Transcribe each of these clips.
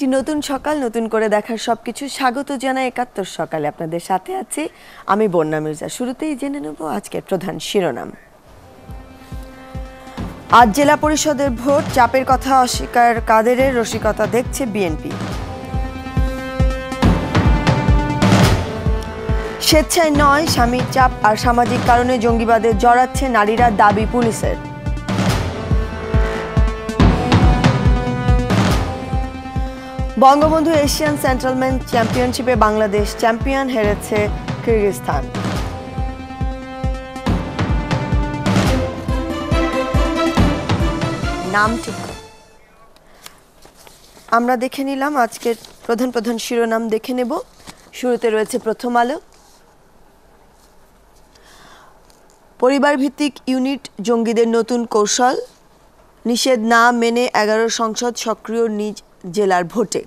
একটি নতুন সকাল নতুন করে দেখার সবকিছু স্বাগত জানায় একাত্তর সকালে আপনাদের সাথে আছে আমি বন্যা মির্জা শুরুতেই জেনে নেব আজকের প্রধান শিরোনাম আজ জেলা পরিষদের ভোট চাপের কথা অস্বীকার কাদেরের রসিকতা দেখছে বিএনপি স্বেচ্ছায় নয় স্বামীর চাপ আর সামাজিক কারণে জঙ্গিবাদে জড়াচ্ছে নারীরা দাবি পুলিশের বঙ্গবন্ধু এশিয়ান সেন্ট্রালম্যান চ্যাম্পিয়নশিপে বাংলাদেশ চ্যাম্পিয়ন হেরেছে কিরগিজস্তান নামটুক আমরা দেখে নিলাম আজকের প্রধান প্রধান শিরোনাম দেখে নেব শুরুতে রয়েছে প্রথম আলো পরিবার ভিত্তিক ইউনিট জঙ্গিদের নতুন কৌশল নিষেধ না মেনে এগারো সংসদ সক্রিয় নিজ জেলার ভোটে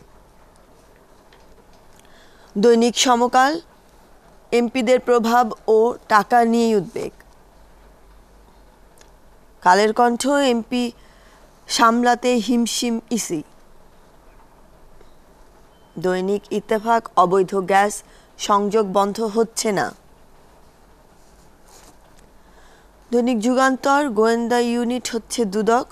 দৈনিক সমকাল এমপিদের প্রভাব ও টাকা নিয়েই উদ্বেগ কালের কণ্ঠ এমপি সামলাতে হিমশিম ইসি দৈনিক ইত্তেফাক অবৈধ গ্যাস সংযোগ বন্ধ হচ্ছে না দৈনিক যুগান্তর গোয়েন্দা ইউনিট হচ্ছে দুদক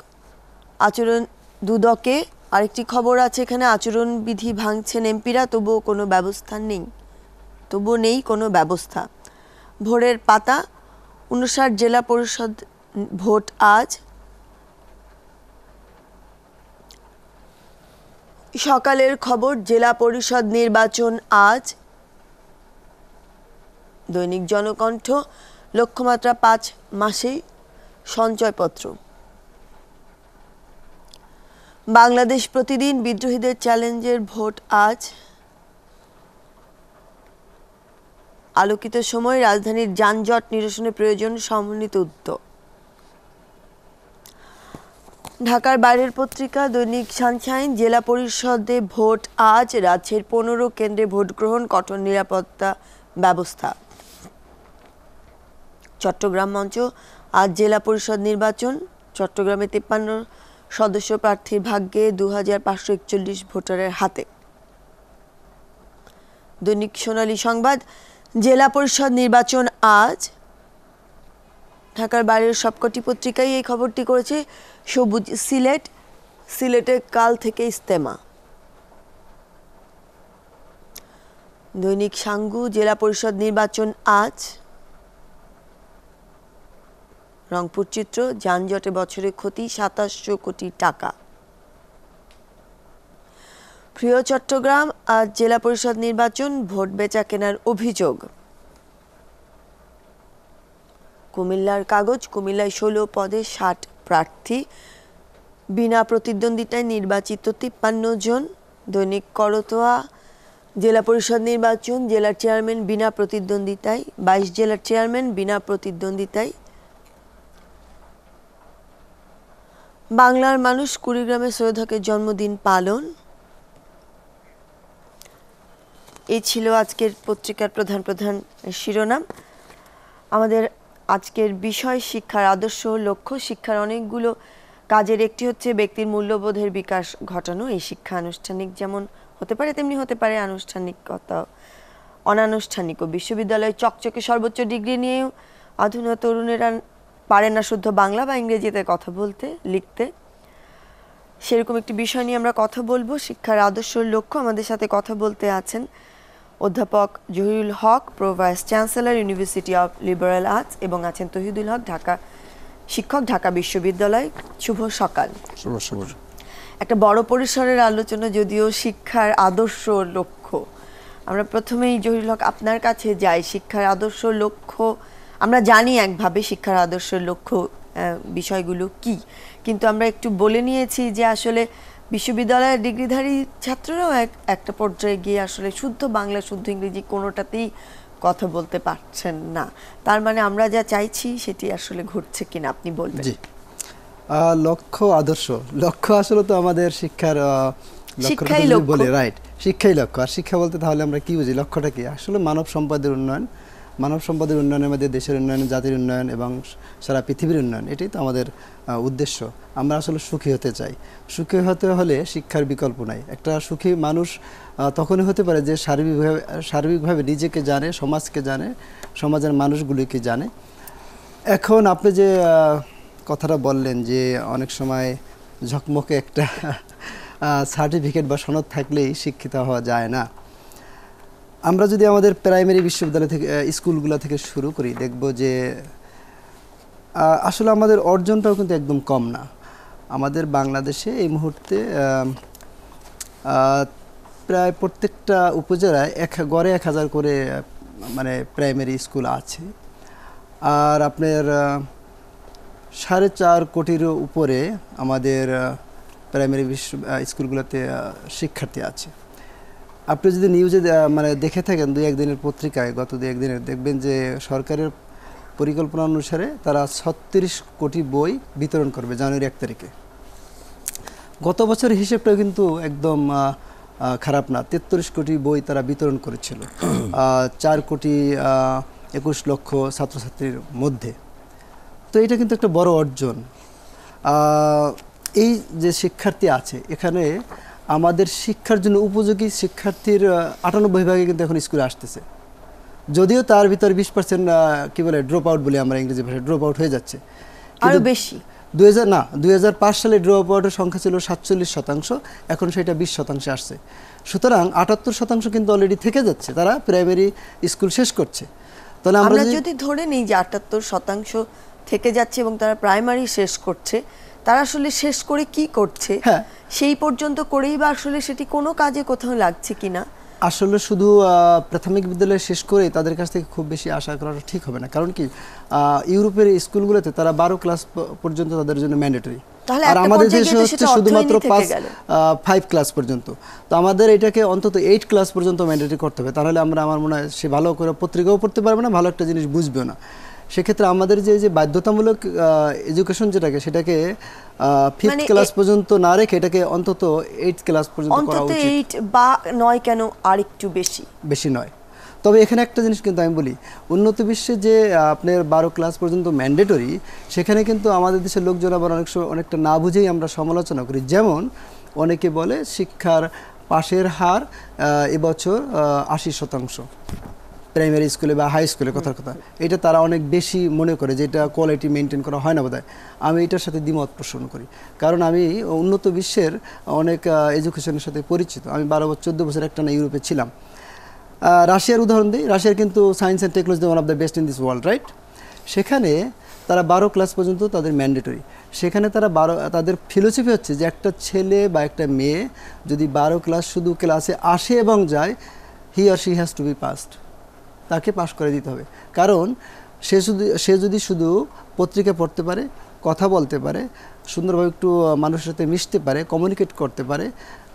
আচরণ দুদকে আরেকটি খবর আছে এখানে আচরণবিধি ভাঙছেন এমপিরা তবুও কোনো ব্যবস্থা নেই তবুও নেই কোনো ব্যবস্থা ভোরের পাতা উনষাট জেলা পরিষদ ভোট আজ সকালের খবর জেলা পরিষদ নির্বাচন আজ দৈনিক জনকণ্ঠ লক্ষ্যমাত্রা পাঁচ মাসেই সঞ্চয়পত্র বাংলাদেশ প্রতিদিন বিদ্রোহীদের চ্যালেঞ্জের ভোট আজ আলোকিত সময় রাজধানীর যানজট নিরসনে প্রয়োজন সমন্বিত উদ্যোগ ঢাকার বাইরের পত্রিকা দৈনিক সানশাইন জেলা পরিষদে ভোট আজ রাজ্যের পনেরো কেন্দ্রে ভোট গ্রহণ কঠোর নিরাপত্তা ব্যবস্থা চট্টগ্রাম মঞ্চ আজ জেলা পরিষদ নির্বাচন চট্টগ্রামে তেপ্পান্ন সদস্য প্রার্থীর ভাগ্যে দু ভোটারের হাতে দৈনিক সোনালী সংবাদ জেলা পরিষদ নির্বাচন আজ ঢাকার বাইরের সবকটি পত্রিকায় এই খবরটি করেছে সবুজ সিলেট সিলেটে কাল থেকে ইস্তেমা দৈনিক সাঙ্গু জেলা পরিষদ নির্বাচন আজ রংপুর চিত্র যানজটে বছরে ক্ষতি সাতাশশো কোটি টাকা প্রিয় চট্টগ্রাম আজ জেলা পরিষদ নির্বাচন ভোট বেচা কেনার অভিযোগ কুমিল্লার কাগজ কুমিল্লায় ষোলো পদে ষাট প্রার্থী বিনা প্রতিদ্বন্দ্বিতায় নির্বাচিত তিপ্পান্ন জন দৈনিক করতোয়া জেলা পরিষদ নির্বাচন জেলার চেয়ারম্যান বিনা প্রতিদ্বন্দ্বিতায় বাইশ জেলার চেয়ারম্যান বিনা প্রতিদ্বন্দ্বিতায় বাংলার মানুষ কুড়িগ্রামে সৈয়দ হকের জন্মদিন পালন এই ছিল আজকের পত্রিকার প্রধান প্রধান শিরোনাম আমাদের আজকের বিষয় শিক্ষার আদর্শ লক্ষ্য শিক্ষার অনেকগুলো কাজের একটি হচ্ছে ব্যক্তির মূল্যবোধের বিকাশ ঘটানো এই শিক্ষা আনুষ্ঠানিক যেমন হতে পারে তেমনি হতে পারে আনুষ্ঠানিকতা ও বিশ্ববিদ্যালয়ে চকচকে সর্বোচ্চ ডিগ্রি নিয়েও আধুনিক তরুণেরা পারে না শুদ্ধ বাংলা বা ইংরেজিতে কথা বলতে লিখতে সেরকম একটি বিষয় নিয়ে আমরা কথা বলবো শিক্ষার আদর্শ লক্ষ্য আমাদের সাথে কথা বলতে আছেন অধ্যাপক Zahirul Haque pro vice chancellor university of liberal arts এবং আছেন তহিদুল হক ঢাকা শিক্ষক ঢাকা বিশ্ববিদ্যালয় শুভ সকাল একটা বড় পরিসরের আলোচনা যদিও শিক্ষার আদর্শ লক্ষ্য আমরা প্রথমেই জহিরুল হক আপনার কাছে যাই শিক্ষার আদর্শ লক্ষ্য আমরা জানি একভাবে শিক্ষার আদর্শের লক্ষ্য বিষয়গুলো কি কিন্তু আমরা একটু বলে নিয়েছি যে আসলে বিশ্ববিদ্যালয়ের ডিগ্রিধারী ছাত্ররাও এক একটা পর্যায়ে গিয়ে আসলে শুদ্ধ বাংলা শুদ্ধ ইংরেজি কোনোটাতেই কথা বলতে পারছেন না তার মানে আমরা যা চাইছি সেটি আসলে ঘটছে কিনা আপনি বলবেন জি লক্ষ্য আদর্শ লক্ষ্য আসলে তো আমাদের শিক্ষার শিক্ষাই বলে রাইট শিক্ষাই লক্ষ্য আর শিক্ষা বলতে তাহলে আমরা কি বুঝি লক্ষ্যটা কি আসলে মানব সম্পদের উন্নয়ন মানব সম্পদের উন্নয়নের মধ্যে দেশের উন্নয়ন জাতির উন্নয়ন এবং সারা পৃথিবীর উন্নয়ন এটাই তো আমাদের উদ্দেশ্য আমরা আসলে সুখী হতে চাই সুখী হতে হলে শিক্ষার বিকল্প নাই একটা সুখী মানুষ তখনই হতে পারে যে সার্বিকভাবে সার্বিকভাবে নিজেকে জানে সমাজকে জানে সমাজের মানুষগুলিকে জানে এখন আপনি যে কথাটা বললেন যে অনেক সময় ঝকমকে একটা সার্টিফিকেট বা সনদ থাকলেই শিক্ষিত হওয়া যায় না আমরা যদি আমাদের প্রাইমারি বিশ্ববিদ্যালয় থেকে স্কুলগুলো থেকে শুরু করি দেখব যে আসলে আমাদের অর্জনটাও কিন্তু একদম কম না আমাদের বাংলাদেশে এই মুহূর্তে প্রায় প্রত্যেকটা উপজেলায় এক গড়ে এক হাজার করে মানে প্রাইমারি স্কুল আছে আর আপনার সাড়ে চার কোটির উপরে আমাদের প্রাইমারি বিশ্ব স্কুলগুলোতে শিক্ষার্থী আছে আপনি যদি নিউজে মানে দেখে থাকেন দুই একদিনের পত্রিকায় গত দুই একদিনের দেখবেন যে সরকারের পরিকল্পনা অনুসারে তারা ছত্রিশ কোটি বই বিতরণ করবে জানুয়ারি এক তারিখে গত বছরের হিসেবটাও কিন্তু একদম খারাপ না তেত্রিশ কোটি বই তারা বিতরণ করেছিল চার কোটি একুশ লক্ষ ছাত্রছাত্রীর মধ্যে তো এটা কিন্তু একটা বড় অর্জন এই যে শিক্ষার্থী আছে এখানে আমাদের শিক্ষার জন্য উপযোগী শিক্ষার্থীর আটানব্বই ভাগে কিন্তু এখন স্কুলে আসতেছে যদিও তার ভিতরে বিশ পার্সেন্ট কী বলে ড্রপ আউট বলি আমরা ইংরেজি ভাষায় ড্রপ আউট হয়ে যাচ্ছে আরও বেশি দুই না দুই সালে ড্রপ আউটের সংখ্যা ছিল সাতচল্লিশ শতাংশ এখন সেটা বিশ শতাংশে আসছে সুতরাং আটাত্তর শতাংশ কিন্তু অলরেডি থেকে যাচ্ছে তারা প্রাইমারি স্কুল শেষ করছে তাহলে আমরা যদি ধরে নিই যে আটাত্তর শতাংশ থেকে যাচ্ছে এবং তারা প্রাইমারি শেষ করছে তারা আসলে শেষ করে কি করছে হ্যাঁ। সেই পর্যন্ত করেই বা আসলে সেটি কোনো কাজে কোথাও লাগছে কিনা আসলে শুধু প্রাথমিক বিদ্যালয় শেষ করে তাদের কাছ থেকে খুব বেশি আশা করাটা ঠিক হবে না কারণ কি ইউরোপের স্কুলগুলোতে তারা বারো ক্লাস পর্যন্ত তাদের জন্য ম্যান্ডেটরি আর আমাদের দেশে হচ্ছে শুধুমাত্র পাঁচ ফাইভ ক্লাস পর্যন্ত তো আমাদের এটাকে অন্তত এইট ক্লাস পর্যন্ত ম্যান্ডেটরি করতে হবে তাহলে আমরা আমার মনে হয় সে ভালো করে পত্রিকাও পড়তে পারবে না ভালো একটা জিনিস বুঝবেও না সেক্ষেত্রে আমাদের যে যে বাধ্যতামূলক এডুকেশন যেটাকে সেটাকে ফিফথ ক্লাস মানে পর্যন্ত না রেখে এটাকে অন্তত এইট ক্লাস পর্যন্ত করা উচিত এইট বা নয় কেন আর একটু বেশি বেশি নয় তবে এখানে একটা জিনিস কিন্তু আমি বলি উন্নত বিশ্বে যে আপনার বারো ক্লাস পর্যন্ত ম্যান্ডেটরি সেখানে কিন্তু আমাদের দেশের লোকজন আবার অনেক সময় অনেকটা না বুঝেই আমরা সমালোচনা করি যেমন অনেকে বলে শিক্ষার পাশের হার এবছর আশি শতাংশ প্রাইমারি স্কুলে বা হাই স্কুলে কথার কথা এটা তারা অনেক বেশি মনে করে যে এটা কোয়ালিটি মেনটেন করা হয় না বোধহয় আমি এটার সাথে দ্বিমত পোষণ করি কারণ আমি উন্নত বিশ্বের অনেক এডুকেশনের সাথে পরিচিত আমি বারো বছর চোদ্দো বছর একটা না ইউরোপে ছিলাম রাশিয়ার উদাহরণ দিই রাশিয়ার কিন্তু science and technology one of the best in this world right সেখানে তারা বারো ক্লাস পর্যন্ত তাদের ম্যান্ডেটরি সেখানে তারা বারো তাদের ফিলোসফি হচ্ছে যে একটা ছেলে বা একটা মেয়ে যদি বারো ক্লাস শুধু ক্লাসে আসে এবং যায় হি আর she has to be passed তাকে পাশ করে দিতে হবে কারণ সে শুধু সে যদি শুধু পত্রিকা পড়তে পারে কথা বলতে পারে সুন্দরভাবে একটু মানুষের সাথে মিশতে পারে কমিউনিকেট করতে পারে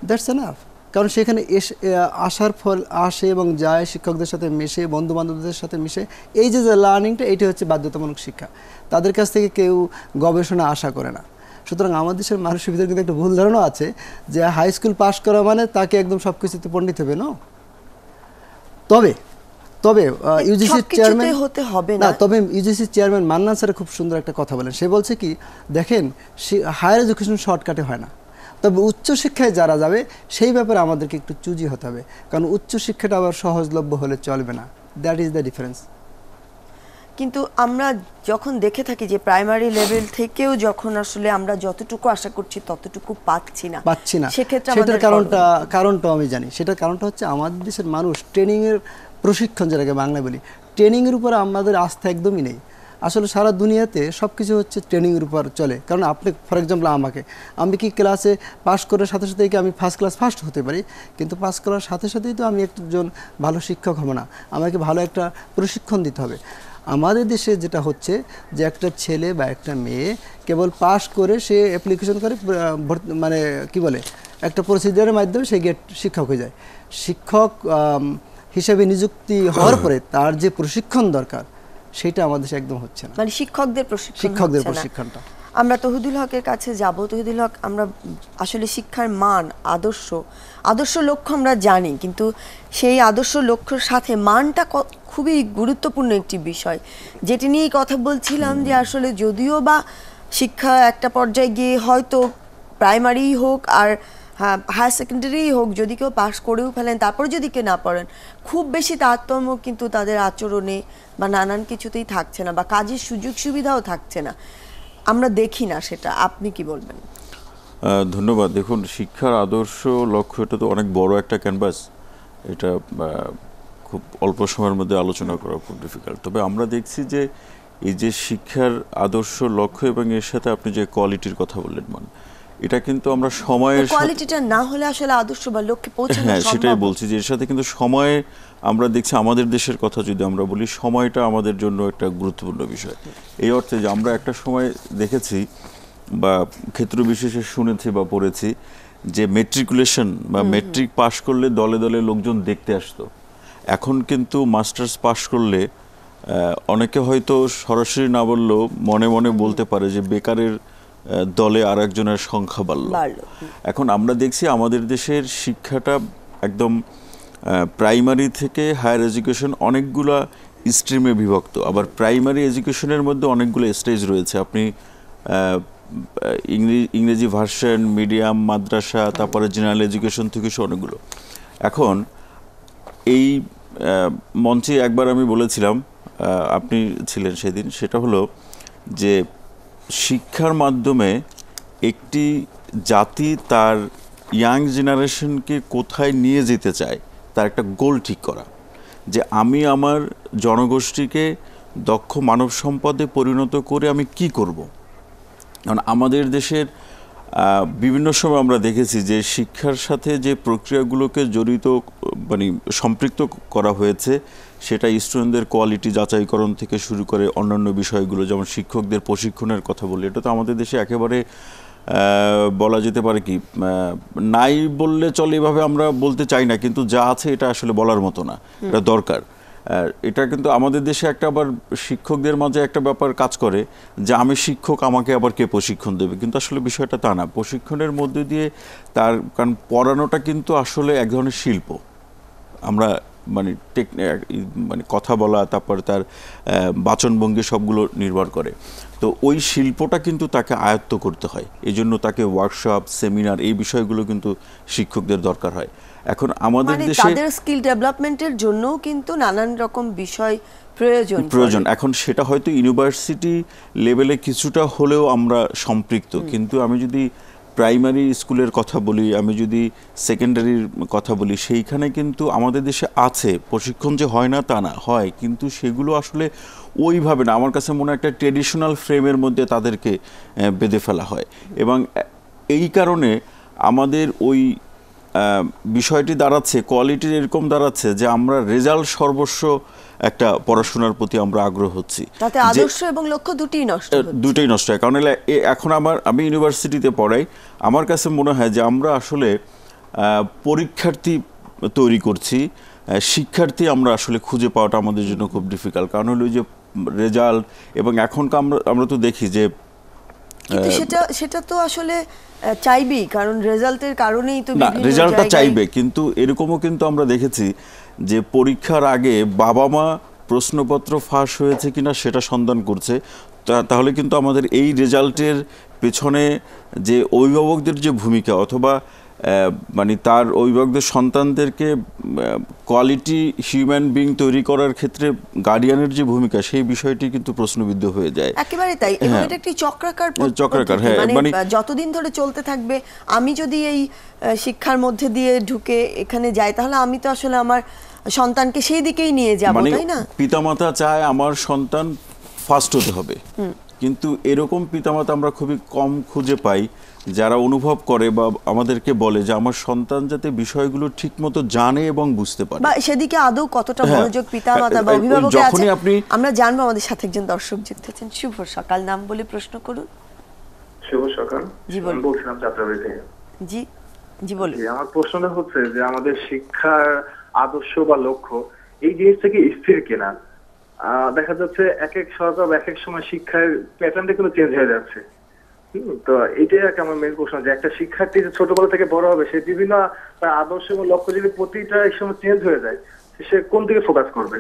দ্যাটস এনাফ কারণ সেখানে এসে আসার ফল আসে এবং যায় শিক্ষকদের সাথে মেশে বন্ধুবান্ধবদের সাথে মিশে এই যে লার্নিংটা এটি হচ্ছে বাধ্যতামূলক শিক্ষা তাদের কাছ থেকে কেউ গবেষণা আশা করে না সুতরাং আমাদের দেশের মানুষের ভিতরে কিন্তু একটা ভুল ধারণা আছে যে হাই স্কুল পাশ করা মানে তাকে একদম সব কিছুতে পণ্ডিত হবে ন তবে তবে ইউজিসি চেয়ারম্যান হতে হবে না তবে ইউজিসি চেয়ারম্যান মান্নান স্যার খুব সুন্দর একটা কথা বলেন সে বলছে কি দেখেন হায়ার এডুকেশন শর্টকাটে হয় না তবে উচ্চশিক্ষায় যারা যাবে সেই ব্যাপারে আমাদেরকে একটু চুজি হতে হবে কারণ উচ্চশিক্ষাটা আবার সহজলভ্য হলে চলবে না দ্যাট ইজ দ্য ডিফারেন্স কিন্তু আমরা যখন দেখে থাকি যে প্রাইমারি লেভেল থেকেও যখন আসলে আমরা যতটুকু আশা করছি ততটুকু পাচ্ছি না পাচ্ছি না সেক্ষেত্রে সেটার কারণটা কারণটাও আমি জানি সেটার কারণটা হচ্ছে আমাদের দেশের মানুষ ট্রেনিংয়ের প্রশিক্ষণ যেটাকে বাংলায় বলি ট্রেনিংয়ের উপর আমাদের আস্থা একদমই নেই আসলে সারা দুনিয়াতে সব কিছু হচ্ছে ট্রেনিংয়ের উপর চলে কারণ আপনি ফর এক্সাম্পল আমাকে আমি কি ক্লাসে পাস করার সাথে সাথেই কি আমি ফার্স্ট ক্লাস ফার্স্ট হতে পারি কিন্তু পাস করার সাথে সাথেই তো আমি একজন ভালো শিক্ষক হব না আমাকে ভালো একটা প্রশিক্ষণ দিতে হবে আমাদের দেশে যেটা হচ্ছে যে একটা ছেলে বা একটা মেয়ে কেবল পাস করে সে অ্যাপ্লিকেশন করে মানে কি বলে একটা প্রসিডিয়ারের মাধ্যমে সে গিয়ে শিক্ষক হয়ে যায় শিক্ষক হিসেবে নিযুক্তি হওয়ার পরে তার যে প্রশিক্ষণ দরকার সেটা আমাদের একদম হচ্ছে না মানে শিক্ষকদের প্রশিক্ষণ শিক্ষকদের প্রশিক্ষণটা আমরা তহিদুল হকের কাছে যাব তহিদুল হক আমরা আসলে শিক্ষার মান আদর্শ আদর্শ লক্ষ্য আমরা জানি কিন্তু সেই আদর্শ লক্ষ্যর সাথে মানটা খুবই গুরুত্বপূর্ণ একটি বিষয় যেটি নিয়ে কথা বলছিলাম যে আসলে যদিও বা শিক্ষা একটা পর্যায়ে গিয়ে হয়তো প্রাইমারি হোক আর হ্যাঁ হায়ার সেকেন্ডারিই হোক যদি কেউ পাশ করেও ফেলেন তারপরে যদি কেউ না পড়েন খুব বেশি তারতম্য কিন্তু তাদের আচরণে বা নানান কিছুতেই থাকছে না বা কাজের সুযোগ সুবিধাও থাকছে না আমরা দেখি না সেটা আপনি কি বলবেন ধন্যবাদ দেখুন শিক্ষার আদর্শ লক্ষ্য এটা তো অনেক বড় একটা ক্যানভাস এটা খুব অল্প সময়ের মধ্যে আলোচনা করা খুব ডিফিকাল্ট তবে আমরা দেখছি যে এই যে শিক্ষার আদর্শ লক্ষ্য এবং এর সাথে আপনি যে কোয়ালিটির কথা বললেন মানে এটা কিন্তু আমরা সময়ের কোয়ালিটিটা না হলে আসলে আদর্শ বা লক্ষ্যে পৌঁছানো হ্যাঁ সেটাই বলছি যে এর সাথে কিন্তু সময়ে আমরা দেখছি আমাদের দেশের কথা যদি আমরা বলি সময়টা আমাদের জন্য একটা গুরুত্বপূর্ণ বিষয় এই অর্থে যে আমরা একটা সময় দেখেছি বা ক্ষেত্র বিশেষে শুনেছি বা পড়েছি যে মেট্রিকুলেশন বা মেট্রিক পাশ করলে দলে দলে লোকজন দেখতে আসতো এখন কিন্তু মাস্টার্স পাশ করলে অনেকে হয়তো সরাসরি না বললেও মনে মনে বলতে পারে যে বেকারের দলে আর একজনের সংখ্যা বাড়ল এখন আমরা দেখছি আমাদের দেশের শিক্ষাটা একদম প্রাইমারি থেকে হায়ার এডুকেশন অনেকগুলা স্ট্রিমে বিভক্ত আবার প্রাইমারি এডুকেশনের মধ্যে অনেকগুলো স্টেজ রয়েছে আপনি ইংরেজি ভার্সন মিডিয়াম মাদ্রাসা তারপরে জেনারেল এডুকেশন থেকে অনেকগুলো এখন এই মঞ্চে একবার আমি বলেছিলাম আপনি ছিলেন সেদিন সেটা হলো যে শিক্ষার মাধ্যমে একটি জাতি তার ইয়াং জেনারেশনকে কোথায় নিয়ে যেতে চায় তার একটা গোল ঠিক করা যে আমি আমার জনগোষ্ঠীকে দক্ষ মানব সম্পদে পরিণত করে আমি কি করব। কারণ আমাদের দেশের বিভিন্ন সময় আমরা দেখেছি যে শিক্ষার সাথে যে প্রক্রিয়াগুলোকে জড়িত মানে সম্পৃক্ত করা হয়েছে সেটা স্টুডেন্টদের কোয়ালিটি যাচাইকরণ থেকে শুরু করে অন্যান্য বিষয়গুলো যেমন শিক্ষকদের প্রশিক্ষণের কথা বলি এটা তো আমাদের দেশে একেবারে বলা যেতে পারে কি নাই বললে চলে এভাবে আমরা বলতে চাই না কিন্তু যা আছে এটা আসলে বলার মতো না এটা দরকার এটা কিন্তু আমাদের দেশে একটা আবার শিক্ষকদের মাঝে একটা ব্যাপার কাজ করে যে আমি শিক্ষক আমাকে আবার কে প্রশিক্ষণ দেবে কিন্তু আসলে বিষয়টা তা না প্রশিক্ষণের মধ্যে দিয়ে তার কারণ পড়ানোটা কিন্তু আসলে এক ধরনের শিল্প আমরা মানে টেক মানে কথা বলা তারপর তার বাচনভঙ্গি সবগুলো নির্ভর করে তো ওই শিল্পটা কিন্তু তাকে আয়ত্ত করতে হয় এই জন্য তাকে ওয়ার্কশপ সেমিনার এই বিষয়গুলো কিন্তু শিক্ষকদের দরকার হয় এখন আমাদের মানে দেশে তাদের স্কিল ডেভেলপমেন্টের জন্য কিন্তু নানান রকম বিষয় প্রয়োজন প্রয়োজন এখন সেটা হয়তো ইউনিভার্সিটি লেভেলে কিছুটা হলেও আমরা সম্পৃক্ত কিন্তু আমি যদি প্রাইমারি স্কুলের কথা বলি আমি যদি সেকেন্ডারির কথা বলি সেইখানে কিন্তু আমাদের দেশে আছে প্রশিক্ষণ যে হয় না তা না হয় কিন্তু সেগুলো আসলে ওইভাবে না আমার কাছে মনে একটা ট্রেডিশনাল ফ্রেমের মধ্যে তাদেরকে বেঁধে ফেলা হয় এবং এই কারণে আমাদের ওই বিষয়টি দাঁড়াচ্ছে কোয়ালিটির এরকম দাঁড়াচ্ছে যে আমরা রেজাল্ট সর্বস্ব একটা পড়াশোনার প্রতি আমরা আগ্রহ হচ্ছি তাতে আদর্শ এবং লক্ষ্য দুটোই নষ্ট দুটোই নষ্ট হয় কারণ এখন আমার আমি ইউনিভার্সিটিতে পড়াই আমার কাছে মনে হয় যে আমরা আসলে পরীক্ষার্থী তৈরি করছি শিক্ষার্থী আমরা আসলে খুঁজে পাওয়াটা আমাদের জন্য খুব ডিফিকাল্ট কারণ হলো যে রেজাল্ট এবং এখন আমরা আমরা তো দেখি যে সেটা সেটা তো আসলে চাইবেই কারণ রেজাল্টের কারণেই তো রেজাল্টটা চাইবে কিন্তু এরকমও কিন্তু আমরা দেখেছি যে পরীক্ষার আগে বাবা মা প্রশ্নপত্র ফাঁস হয়েছে কিনা সেটা সন্ধান করছে তাহলে কিন্তু আমাদের এই রেজাল্টের পেছনে যে অভিভাবকদের যে ভূমিকা অথবা মানে তার অভিভাবকদের সন্তানদেরকে কোয়ালিটি হিউম্যান বিং তৈরি করার ক্ষেত্রে গার্ডিয়ানের যে ভূমিকা সেই বিষয়টি কিন্তু প্রশ্নবিদ্ধ হয়ে যায় একেবারে তাই হ্যাঁ। এটা একটি চক্রাকার হ্যাঁ, চক্রাকার হ্যাঁ মানে, মানে যতদিন ধরে চলতে থাকবে আমি যদি এই শিক্ষার মধ্যে দিয়ে ঢুকে এখানে যাই তাহলে আমি তো আসলে আমার সন্তানকে সেই দিকেই নিয়ে যাব মানে তাই না পিতামাতা চায় আমার সন্তান ফার্স্ট হতে হবে কিন্তু এরকম পিতামাতা আমরা খুবই কম খুঁজে পাই যারা অনুভব করে বা আমাদেরকে বলে যে আমার সন্তান যাতে বিষয়গুলো ঠিকমতো জানে এবং বুঝতে পারে সেদিকে আদৌ কতটা হ্যাঁ। মনোযোগ পিতামাতা বা অভিভাবক যখনই আপনি আমরা জানবো আমাদের সাথে একজন দর্শক যুক্ত আছেন শুভ সকাল নাম বলে প্রশ্ন করুন শুভ সকাল জি বলুন বলছিলাম যাত্রাবাড়ি জি জি বলুন আমার প্রশ্নটা হচ্ছে যে আমাদের শিক্ষার আদর্শ বা লক্ষ্য এই জিনিসটাকে স্থির কিনা দেখা যাচ্ছে এক এক সরকার এক এক সময় শিক্ষার প্যাটার্নটা কিন্তু চেঞ্জ হয়ে যাচ্ছে তো এটাই আর আমার মেন প্রশ্ন যে একটা শিক্ষার্থী যে ছোটবেলা থেকে বড় হবে সে বিভিন্ন তার আদর্শ এবং লক্ষ্য যদি প্রতিটা এক সময় চেঞ্জ হয়ে যায় সে কোন দিকে ফোকাস করবে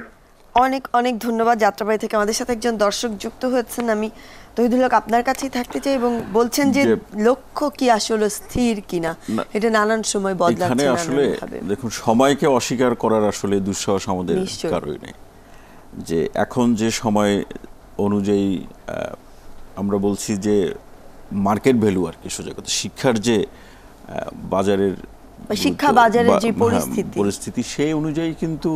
অনেক অনেক ধন্যবাদ যাত্রাবাড়ি থেকে আমাদের সাথে একজন দর্শক যুক্ত হয়েছেন আমি তহিদুল্লক আপনার কাছেই থাকতে চাই এবং বলছেন যে লক্ষ্য কি আসলে স্থির কিনা এটা নানান সময় বদলাচ্ছে আসলে দেখুন সময়কে অস্বীকার করার আসলে দুঃসাহস আমাদের কারণে নেই যে এখন যে সময় অনুযায়ী আমরা বলছি যে মার্কেট ভ্যালু আর কি সোজা কথা শিক্ষার যে বাজারের শিক্ষা বাজারের যে হ্যাঁ, পরিস্থিতি পরিস্থিতি সেই অনুযায়ী কিন্তু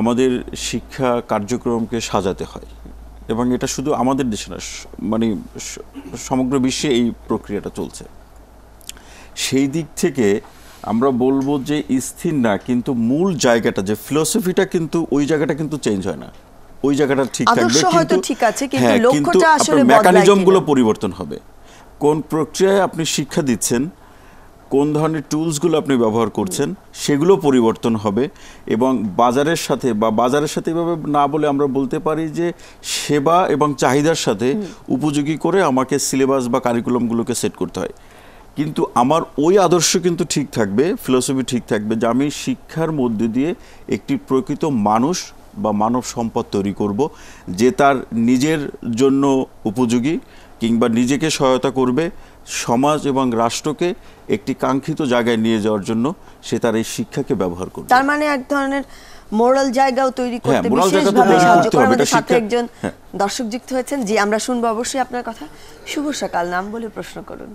আমাদের শিক্ষা কার্যক্রমকে সাজাতে হয় এবং এটা শুধু আমাদের দেশে না মানে সমগ্র বিশ্বে এই প্রক্রিয়াটা চলছে সেই দিক থেকে আমরা বলবো যে স্থির না কিন্তু মূল জায়গাটা যে ফিলোসফিটা কিন্তু ওই জায়গাটা কিন্তু চেঞ্জ হয় না ওই জায়গাটা ঠিক থাকবে কিন্তু ঠিক আছে কিন্তু হ্যাঁ, লক্ষ্যটা আসলে মেকানিজমগুলো পরিবর্তন হবে কোন প্রক্রিয়ায় আপনি শিক্ষা দিচ্ছেন কোন ধরনের টুলসগুলো আপনি ব্যবহার করছেন সেগুলো পরিবর্তন হবে এবং বাজারের সাথে বা বাজারের সাথে এভাবে না বলে আমরা বলতে পারি যে সেবা এবং চাহিদার সাথে উপযোগী করে আমাকে সিলেবাস বা কারিকুলামগুলোকে সেট করতে হয় কিন্তু আমার ওই আদর্শ কিন্তু ঠিক থাকবে ফিলোসফি ঠিক থাকবে যে আমি শিক্ষার মধ্যে দিয়ে একটি প্রকৃত মানুষ বা মানব সম্পদ তৈরি করব যে তার নিজের জন্য উপযোগী কিংবা নিজেকে সহায়তা করবে সমাজ এবং রাষ্ট্রকে একটি কাঙ্ক্ষিত জায়গায় নিয়ে যাওয়ার জন্য সে তার এই শিক্ষাকে ব্যবহার করবে তার মানে এক ধরনের মোরাল জায়গাও তৈরি হ্যাঁ, করতে সাথে একজন হ্যাঁ। দর্শক যুক্ত হয়েছেন জি আমরা শুনবো অবশ্যই আপনার কথা শুভ সকাল নাম বলে প্রশ্ন করুন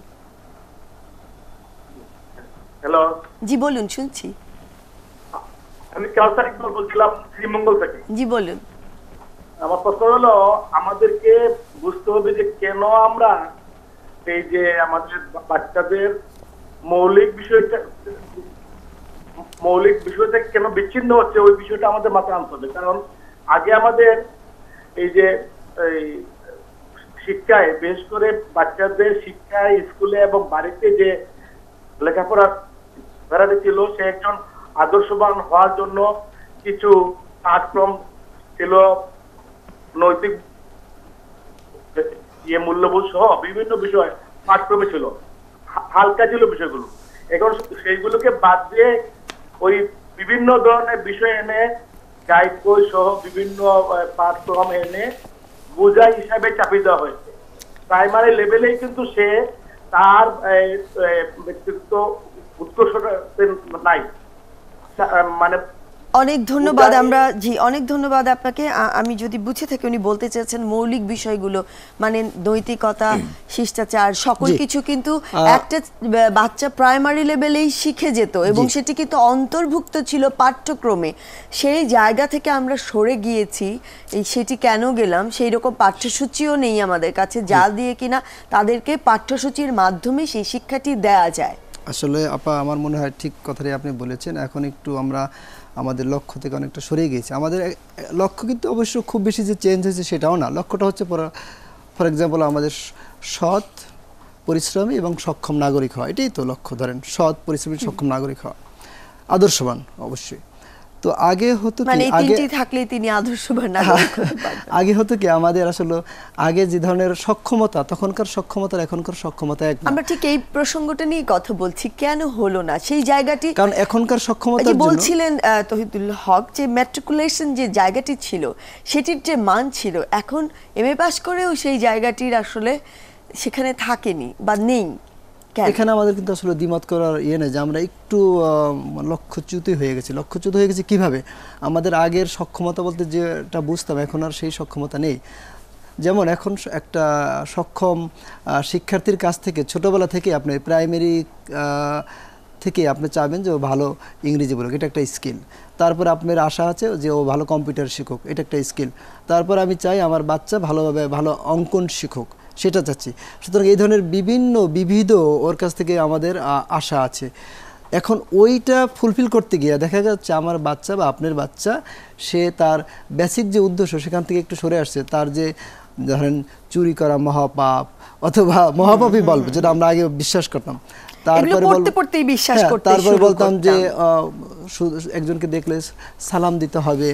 হ্যালো জি বলুন শুনছি আমি কাউসার ইকবাল বলছিলাম শ্রীমঙ্গল থেকে জি বলুন আমার প্রশ্ন হলো আমাদেরকে বুঝতে হবে যে কেন আমরা এই যে আমাদের বাচ্চাদের মৌলিক বিষয়টা মৌলিক বিষয়টা কেন বিচ্ছিন্ন হচ্ছে ওই বিষয়টা আমাদের মাথায় আনতে হবে কারণ আগে আমাদের এই যে এই শিক্ষায় বিশেষ করে বাচ্চাদের শিক্ষায় স্কুলে এবং বাড়িতে যে লেখাপড়ার ভেরাটি ছিল সে একজন আদর্শবান হওয়ার জন্য কিছু পাঠক্রম ছিল নৈতিক ইয়ে মূল্যবোধ সহ বিভিন্ন বিষয় পাঠক্রমে ছিল হালকা ছিল বিষয়গুলো এখন সেইগুলোকে বাদ দিয়ে ওই বিভিন্ন ধরনের বিষয় এনে গাইড বই সহ বিভিন্ন পাঠক্রম এনে বোঝা হিসাবে চাপিয়ে দেওয়া হয়েছে প্রাইমারি লেভেলেই কিন্তু সে তার ব্যক্তিত্ব মানে অনেক ধন্যবাদ আমরা জি অনেক ধন্যবাদ আপনাকে আমি যদি বুঝে থাকি উনি বলতে চেয়েছেন মৌলিক বিষয়গুলো মানে নৈতিকতা শিষ্টাচার সকল কিছু কিন্তু একটা বাচ্চা প্রাইমারি লেভেলেই শিখে যেত এবং সেটি কিন্তু অন্তর্ভুক্ত ছিল পাঠ্যক্রমে সেই জায়গা থেকে আমরা সরে গিয়েছি এই সেটি কেন গেলাম সেই রকম পাঠ্যসূচিও নেই আমাদের কাছে যা দিয়ে কিনা তাদেরকে পাঠ্যসূচির মাধ্যমে সেই শিক্ষাটি দেয়া যায় আসলে আপা আমার মনে হয় ঠিক কথাটাই আপনি বলেছেন এখন একটু আমরা আমাদের লক্ষ্য থেকে অনেকটা সরে গেছি আমাদের লক্ষ্য কিন্তু অবশ্য খুব বেশি যে চেঞ্জ হয়েছে সেটাও না লক্ষ্যটা হচ্ছে ফর এক্সাম্পল আমাদের সৎ পরিশ্রমী এবং সক্ষম নাগরিক হওয়া এটাই তো লক্ষ্য ধরেন সৎ পরিশ্রমী সক্ষম নাগরিক হওয়া আদর্শবান অবশ্যই তো আগে হতো মানে তিনটি থাকলে তিনি আদর্শ নাগরিক হ্যাঁ, আগে হতো কি আমাদের আসলে আগে যে ধরনের সক্ষমতা তখনকার সক্ষমতা এখনকার সক্ষমতা এক আমরা ঠিক এই প্রসঙ্গটা নিয়ে কথা বলছি কেন হলো না সেই জায়গাটি কারণ এখনকার সক্ষমতা বলছিলেন তহিদুল হক যে ম্যাট্রিকুলেশন যে জায়গাটি ছিল সেটির যে মান ছিল এখন এম এ পাশ করেও সেই জায়গাটির আসলে সেখানে থাকেনি বা নেই এখানে আমাদের কিন্তু আসলে দ্বিমত করার ইয়ে নেই যে আমরা একটু লক্ষ্যচ্যুতি হয়ে গেছি লক্ষ্যচ্যুত হয়ে গেছি কিভাবে আমাদের আগের সক্ষমতা বলতে যেটা বুঝতাম এখন আর সেই সক্ষমতা নেই যেমন এখন একটা সক্ষম শিক্ষার্থীর কাছ থেকে ছোটবেলা থেকে আপনি প্রাইমারি থেকে আপনি চাবেন যে ও ভালো ইংরেজি বলুক এটা একটা স্কিল তারপর আপনার আশা আছে যে ও ভালো কম্পিউটার শিখুক এটা একটা স্কিল তারপর আমি চাই আমার বাচ্চা ভালোভাবে ভালো অঙ্কন শিখুক সেটা চাচ্ছি সুতরাং এই ধরনের বিভিন্ন বিবিধ ওর কাছ থেকে আমাদের আশা আছে এখন ওইটা ফুলফিল করতে গিয়ে দেখা যাচ্ছে আমার বাচ্চা বা আপনার বাচ্চা সে তার বেসিক যে উদ্দেশ্য সেখান থেকে একটু সরে আসছে তার যে ধরেন চুরি করা মহাপাপ অথবা মহাপাপই বলবো যেটা আমরা আগে বিশ্বাস করতাম তারপরে পড়তে পড়তেই বিশ্বাস হ্যাঁ, করতে তারপরে বলতাম যে একজনকে দেখলে সালাম দিতে হবে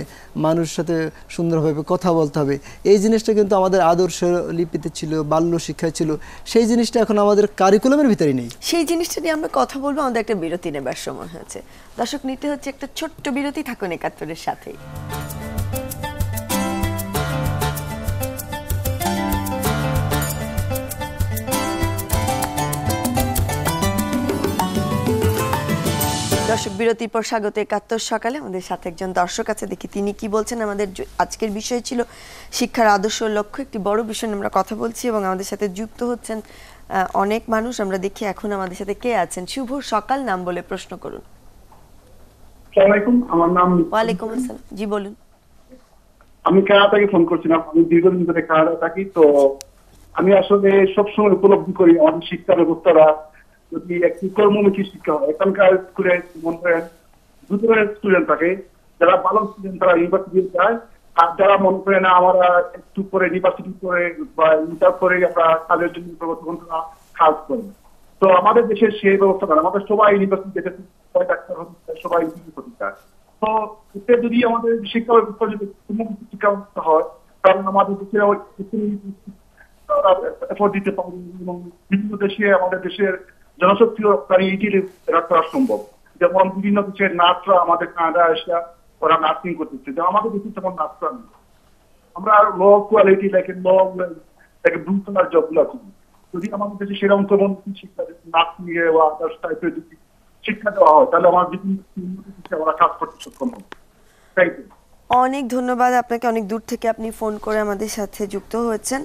মানুষের সাথে সুন্দরভাবে কথা বলতে হবে এই জিনিসটা কিন্তু আমাদের আদর্শ লিপিতে ছিল বাল্য শিক্ষায় ছিল সেই জিনিসটা এখন আমাদের কারিকুলামের ভিতরে নেই সেই জিনিসটা নিয়ে আমরা কথা বলবো আমাদের একটা বিরতি নেবার সময় হয়েছে দর্শক নিতে হচ্ছে একটা ছোট্ট বিরতি থাকুন একাত্তরের সাথেই দর্শক বিরতির পর স্বাগত একাত্তর সকালে আমাদের সাথে একজন দর্শক আছে দেখি তিনি কি বলছেন আমাদের আজকের বিষয় ছিল শিক্ষার আদর্শ লক্ষ্য একটি বড় বিষয় নিয়ে আমরা কথা বলছি এবং আমাদের সাথে যুক্ত হচ্ছেন অনেক মানুষ আমরা দেখি এখন আমাদের সাথে কে আছেন শুভ সকাল নাম বলে প্রশ্ন করুন জি বলুন আমি কানাটাকে ফোন করছিলাম দীর্ঘদিন ধরে কানাডা থাকি তো আমি আসলে সবসময় উপলব্ধি করি আমাদের শিক্ষা ব্যবস্থারা যদি একটি কর্মমুখী শিক্ষা হয় এখানকার স্কুলের মনে করেন দু স্টুডেন্ট থাকে যারা ভালো স্টুডেন্ট তারা ইউনিভার্সিটি যায় আর যারা মনে করে আমরা একটু করে ইউনিভার্সিটি করে বা ইন্টার করে আমরা তাদের জন্য প্রবর্তন কাজ করি তো আমাদের দেশে সেই ব্যবস্থা করে আমাদের সবাই ইউনিভার্সিটি যেতে সবাই হতে চায় তো এতে যদি আমাদের শিক্ষা ব্যবস্থা যদি শিক্ষা ব্যবস্থা হয় কারণ আমাদের দেশের এফোর্ট দিতে পারবে এবং বিভিন্ন দেশে আমাদের দেশের জনশক্তিকারী এইটির রেকর্ড করা সম্ভব যেমন বিভিন্ন কিছু নার্সরা আমাদের কানাডা এশিয়া ওরা নার্সিং করতেছে যেমন আমাদের দেশে তেমন নার্সরা নেই আমরা লো কোয়ালিটি লাইকে ল লাইকে ব্লু কালার জবগুলো করি যদি আমাদের দেশে সেরকম তেমন শিক্ষা নাচ নিয়ে বা আদার্স টাইপের যদি শিক্ষা দেওয়া হয় তাহলে আমার বিভিন্ন আমরা কাজ করতে সক্ষম হবে থ্যাংক ইউ অনেক ধন্যবাদ আপনাকে অনেক দূর থেকে আপনি ফোন করে আমাদের সাথে যুক্ত হয়েছেন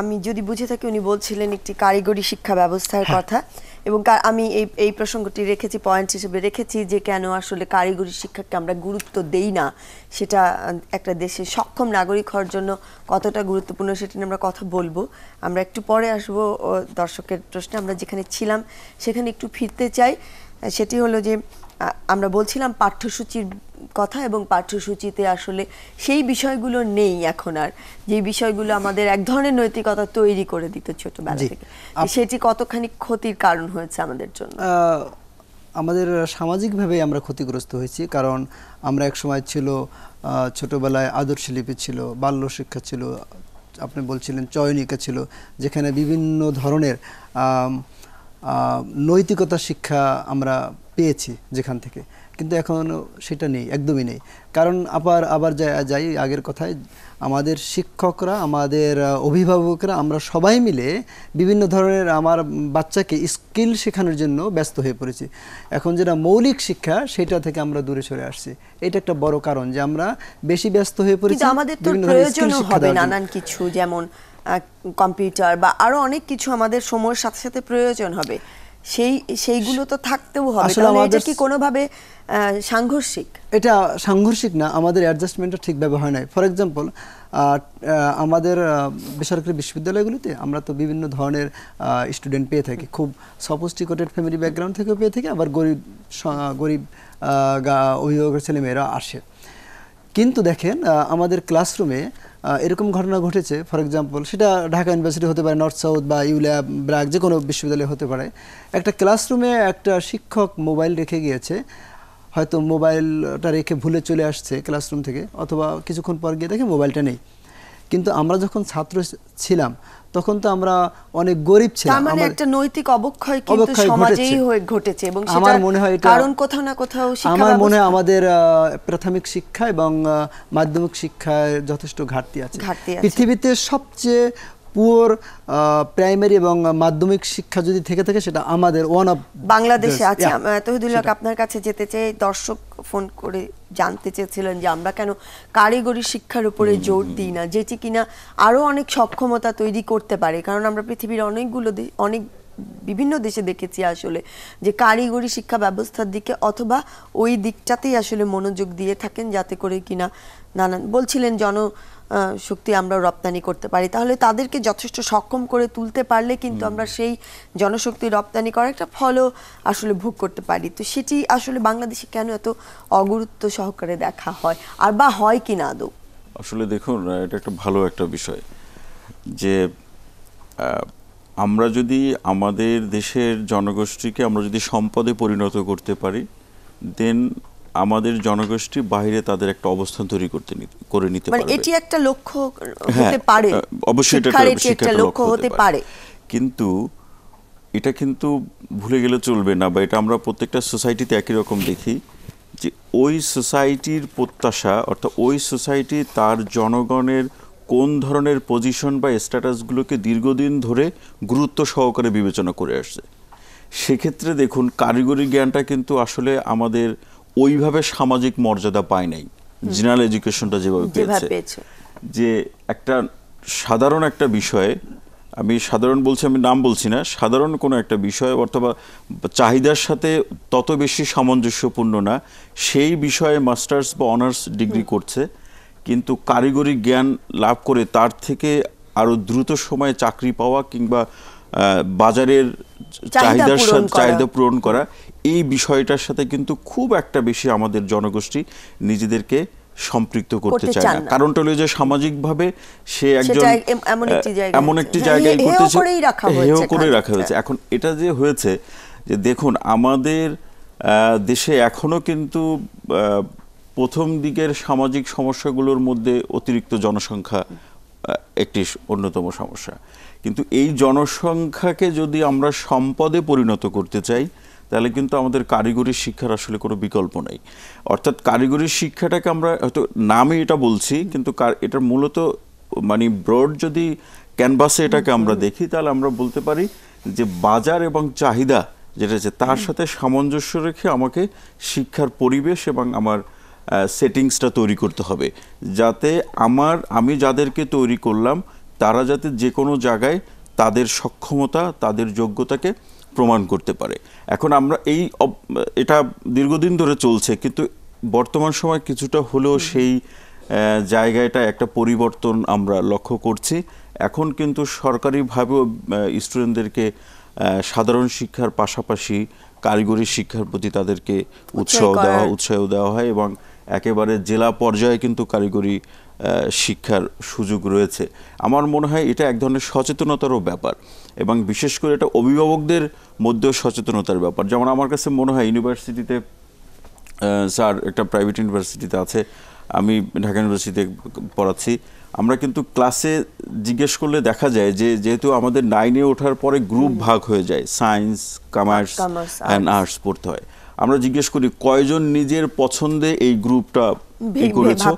আমি যদি বুঝে থাকি উনি বলছিলেন একটি কারিগরি শিক্ষা ব্যবস্থার হ্যাঁ। কথা এবং আমি এই এই প্রসঙ্গটি রেখেছি পয়েন্ট হিসেবে রেখেছি যে কেন আসলে কারিগরি শিক্ষাকে আমরা গুরুত্ব দেই না সেটা একটা দেশের সক্ষম নাগরিক হওয়ার জন্য কতটা গুরুত্বপূর্ণ সেটা নিয়ে আমরা কথা বলবো আমরা একটু পরে আসব দর্শকের প্রশ্নে আমরা যেখানে ছিলাম সেখানে একটু ফিরতে চাই সেটি হলো যে আমরা বলছিলাম পাঠ্যসূচির কথা এবং পাঠ্যসূচিতে আসলে সেই বিষয়গুলো নেই এখন আর যে বিষয়গুলো আমাদের এক ধরনের নৈতিকতা তৈরি করে দিত ছোটবেলা থেকে সেটি কতখানি ক্ষতির কারণ হয়েছে আমাদের জন্য আমাদের সামাজিকভাবে আমরা ক্ষতিগ্রস্ত হয়েছি কারণ আমরা এক সময় ছিল ছোটবেলায় আদর্শ লিপি ছিল বাল্য শিক্ষা ছিল আপনি বলছিলেন চয়নিকা ছিল যেখানে বিভিন্ন ধরনের নৈতিকতা শিক্ষা আমরা পেয়েছি যেখান থেকে কিন্তু এখনও সেটা নেই একদমই নেই কারণ আবার আবার যাই আগের কথায় আমাদের শিক্ষকরা আমাদের অভিভাবকরা আমরা সবাই মিলে বিভিন্ন ধরনের আমার বাচ্চাকে স্কিল শেখানোর জন্য ব্যস্ত হয়ে পড়েছি এখন যেটা মৌলিক শিক্ষা সেটা থেকে আমরা দূরে সরে আসছি এটা একটা বড় কারণ যে আমরা বেশি ব্যস্ত হয়ে পড়েছি আমাদের নানান কিছু যেমন কম্পিউটার বা আরও অনেক কিছু আমাদের সময়ের সাথে সাথে প্রয়োজন হবে সেই সেইগুলো তো থাকতেও হবে তাহলে এটা কি কোনোভাবে সাংঘর্ষিক এটা সাংঘর্ষিক না আমাদের অ্যাডজাস্টমেন্টটা ঠিকভাবে হয় নাই ফর এক্সাম্পল আমাদের বেসরকারি বিশ্ববিদ্যালয়গুলিতে আমরা তো বিভিন্ন ধরনের স্টুডেন্ট পেয়ে থাকি খুব সফিস্টিকেটেড ফ্যামিলি ব্যাকগ্রাউন্ড থেকেও পেয়ে থাকি আবার গরিব গরিব অভিভাবকের ছেলেমেয়েরা আসে কিন্তু দেখেন আমাদের ক্লাসরুমে এরকম ঘটনা ঘটেছে ফর এক্সাম্পল সেটা ঢাকা ইউনিভার্সিটি হতে পারে নর্থ সাউথ বা ইউলিয়া ব্রাক যে কোনো বিশ্ববিদ্যালয়ে হতে পারে একটা ক্লাসরুমে একটা শিক্ষক মোবাইল রেখে গিয়েছে হয়তো মোবাইলটা রেখে ভুলে চলে আসছে ক্লাসরুম থেকে অথবা কিছুক্ষণ পর গিয়ে দেখে মোবাইলটা নেই কিন্তু আমরা যখন ছাত্র ছিলাম তখন তো আমরা অনেক গরিব ছিলাম মানে একটা নৈতিক অবক্ষয় কিন্তু সমাজেই হয়ে ঘটেছে এবং আমার মনে হয় কারণ কোথাও না কোথাও আমার মনে হয় আমাদের প্রাথমিক শিক্ষা এবং মাধ্যমিক শিক্ষায় যথেষ্ট ঘাটতি আছে পৃথিবীতে সবচেয়ে পুয়ার প্রাইমারি এবং মাধ্যমিক শিক্ষা যদি থেকে থাকে সেটা আমাদের ওয়ান অফ বাংলাদেশে আছে তহিদুল্লাহ আপনার কাছে যেতে চাই দর্শক ফোন করে জানতে চেয়েছিলেন যে আমরা কেন কারিগরি শিক্ষার উপরে জোর দিই না যেটি কিনা আরও অনেক সক্ষমতা তৈরি করতে পারে কারণ আমরা পৃথিবীর অনেকগুলো অনেক বিভিন্ন দেশে দেখেছি আসলে যে কারিগরি শিক্ষা ব্যবস্থার দিকে অথবা ওই দিকটাতেই আসলে মনোযোগ দিয়ে থাকেন যাতে করে কিনা নানান বলছিলেন জন শক্তি আমরা রপ্তানি করতে পারি তাহলে তাদেরকে যথেষ্ট সক্ষম করে তুলতে পারলে কিন্তু আমরা সেই জনশক্তি রপ্তানি করার একটা ফলও আসলে ভোগ করতে পারি তো সেটি আসলে বাংলাদেশে কেন এত অগুরুত্ব সহকারে দেখা হয় আর বা হয় কি না আদৌ আসলে দেখুন এটা একটা ভালো একটা বিষয় যে আমরা যদি আমাদের দেশের জনগোষ্ঠীকে আমরা যদি সম্পদে পরিণত করতে পারি দেন আমাদের জনগোষ্ঠী বাইরে তাদের একটা অবস্থান তৈরি করতে করে নিতে মানে পারে এটি একটা লক্ষ্য হতে হ্যাঁ, পারে অবশ্যই এটা একটা লক্ষ্য হতে পারে কিন্তু এটা কিন্তু ভুলে গেলে চলবে না বা এটা আমরা প্রত্যেকটা সোসাইটিতে একই রকম দেখি যে ওই সোসাইটির প্রত্যাশা অর্থাৎ ওই সোসাইটি তার জনগণের কোন ধরনের পজিশন বা স্ট্যাটাসগুলোকে দীর্ঘদিন ধরে গুরুত্ব সহকারে বিবেচনা করে আসছে সেক্ষেত্রে দেখুন কারিগরি জ্ঞানটা কিন্তু আসলে আমাদের ওইভাবে সামাজিক মর্যাদা পায় নাই জেনারেল এডুকেশনটা যেভাবে পেয়েছে যে একটা সাধারণ একটা বিষয়ে আমি সাধারণ বলছি আমি নাম বলছি না সাধারণ কোনো একটা বিষয় অথবা চাহিদার সাথে তত বেশি সামঞ্জস্যপূর্ণ না সেই বিষয়ে মাস্টার্স বা অনার্স ডিগ্রি করছে কিন্তু কারিগরি জ্ঞান লাভ করে তার থেকে আরও দ্রুত সময়ে চাকরি পাওয়া কিংবা বাজারের চাহিদার চাহিদা পূরণ করা এই বিষয়টার সাথে কিন্তু খুব একটা বেশি আমাদের জনগোষ্ঠী নিজেদেরকে সম্পৃক্ত করতে চায় না কারণটা হলো যে সামাজিকভাবে সে একজন এমন একটি জায়গায় করতে হ্যাঁ, হেয় করে রাখা হয়েছে এখন এটা যে হয়েছে যে দেখুন আমাদের দেশে এখনও কিন্তু প্রথম দিকের সামাজিক সমস্যাগুলোর মধ্যে অতিরিক্ত জনসংখ্যা একটি অন্যতম সমস্যা কিন্তু এই জনসংখ্যাকে যদি আমরা সম্পদে পরিণত করতে চাই তাহলে কিন্তু আমাদের কারিগরি শিক্ষার আসলে কোনো বিকল্প নেই অর্থাৎ কারিগরি শিক্ষাটাকে আমরা হয়তো নামে এটা বলছি কিন্তু এটা মূলত মানে ব্রড যদি ক্যানভাসে এটাকে আমরা দেখি তাহলে আমরা বলতে পারি যে বাজার এবং চাহিদা যেটা আছে তার সাথে সামঞ্জস্য রেখে আমাকে শিক্ষার পরিবেশ এবং আমার সেটিংসটা তৈরি করতে হবে যাতে আমার আমি যাদেরকে তৈরি করলাম তারা যাতে যে কোনো জায়গায় তাদের সক্ষমতা তাদের যোগ্যতাকে প্রমাণ করতে পারে এখন আমরা এই এটা দীর্ঘদিন ধরে চলছে কিন্তু বর্তমান সময় কিছুটা হলেও সেই জায়গাটা একটা পরিবর্তন আমরা লক্ষ্য করছি এখন কিন্তু সরকারিভাবেও স্টুডেন্টদেরকে সাধারণ শিক্ষার পাশাপাশি কারিগরি শিক্ষার প্রতি তাদেরকে উৎসাহ দেওয়া উৎসাহ দেওয়া হয় এবং একেবারে জেলা পর্যায়ে কিন্তু কারিগরি শিক্ষার সুযোগ রয়েছে আমার মনে হয় এটা এক ধরনের সচেতনতারও ব্যাপার এবং বিশেষ করে এটা অভিভাবকদের মধ্যেও সচেতনতার ব্যাপার যেমন আমার কাছে মনে হয় ইউনিভার্সিটিতে স্যার একটা প্রাইভেট ইউনিভার্সিটিতে আছে আমি ঢাকা ইউনিভার্সিটিতে পড়াচ্ছি আমরা কিন্তু ক্লাসে জিজ্ঞেস করলে দেখা যায় যে যেহেতু আমাদের নাইনে ওঠার পরে গ্রুপ ভাগ হয়ে যায় সায়েন্স কমার্স অ্যান্ড আর্টস পড়তে হয় আমরা জিজ্ঞেস করি কয়জন নিজের পছন্দে এই গ্রুপটা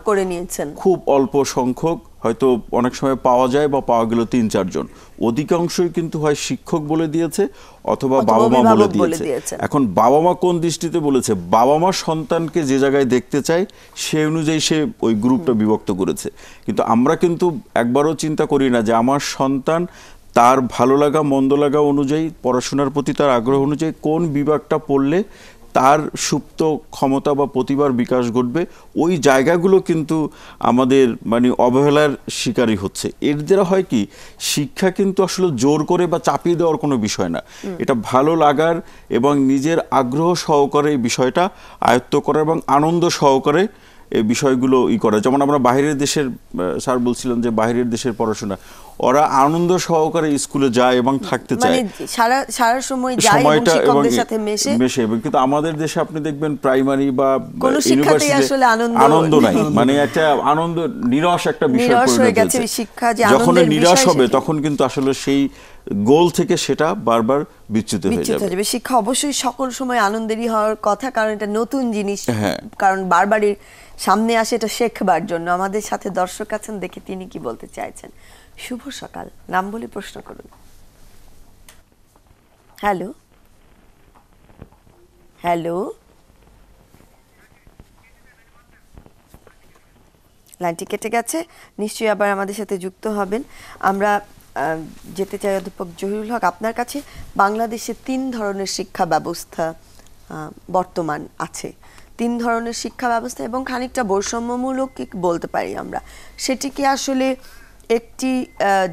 করে নিয়েছেন খুব অল্প সংখ্যক হয়তো অনেক সময় পাওয়া যায় বা পাওয়া গেল তিন চারজন অধিকাংশই কিন্তু হয় শিক্ষক বলে দিয়েছে অথবা বাবা মা বলে দিয়েছে এখন বাবা মা কোন দৃষ্টিতে বলেছে বাবা মা সন্তানকে যে জায়গায় দেখতে চায় সে অনুযায়ী সে ওই গ্রুপটা বিভক্ত করেছে কিন্তু আমরা কিন্তু একবারও চিন্তা করি না যে আমার সন্তান তার ভালো লাগা মন্দ লাগা অনুযায়ী পড়াশোনার প্রতি তার আগ্রহ অনুযায়ী কোন বিভাগটা পড়লে তার সুপ্ত ক্ষমতা বা প্রতিভার বিকাশ ঘটবে ওই জায়গাগুলো কিন্তু আমাদের মানে অবহেলার শিকারই হচ্ছে এর দ্বারা হয় কি শিক্ষা কিন্তু আসলে জোর করে বা চাপিয়ে দেওয়ার কোনো বিষয় না এটা ভালো লাগার এবং নিজের আগ্রহ সহকারে এই বিষয়টা আয়ত্ত করা এবং আনন্দ সহকারে এই বিষয়গুলো ই করা যেমন আমরা বাইরের দেশের স্যার বলছিলেন যে বাইরের দেশের পড়াশোনা ওরা আনন্দ সহকারে স্কুলে যায় এবং থাকতে মানে চায় সারা সময় যায় সময়টা এবং সাথে মেশে মেশে এবং কিন্তু আমাদের দেশে আপনি দেখবেন প্রাইমারি বা ইউনিভার্সিটি আনন্দ নাই মানে একটা আনন্দ নিরস একটা বিষয় হয়ে গেছে শিক্ষা যে যখন নিরাশ হবে তখন কিন্তু আসলে সেই গোল থেকে সেটা বারবার বিচ্যুত হয়ে যাবে শিক্ষা অবশ্যই সকল সময় আনন্দেরই হওয়ার কথা কারণ এটা নতুন জিনিস হ্যাঁ। কারণ বারবারই সামনে আসে এটা শেখবার জন্য আমাদের সাথে দর্শক আছেন দেখে তিনি কি বলতে চাইছেন শুভ সকাল নাম বলে প্রশ্ন করুন হ্যালো হ্যালো লাইনটি কেটে গেছে নিশ্চয়ই আবার আমাদের সাথে যুক্ত হবেন আমরা যেতে চাই অধ্যাপক জহিরুল হক আপনার কাছে বাংলাদেশে তিন ধরনের শিক্ষা ব্যবস্থা বর্তমান আছে তিন ধরনের শিক্ষা ব্যবস্থা এবং খানিকটা বৈষম্যমূলক বলতে পারি আমরা সেটিকে আসলে একটি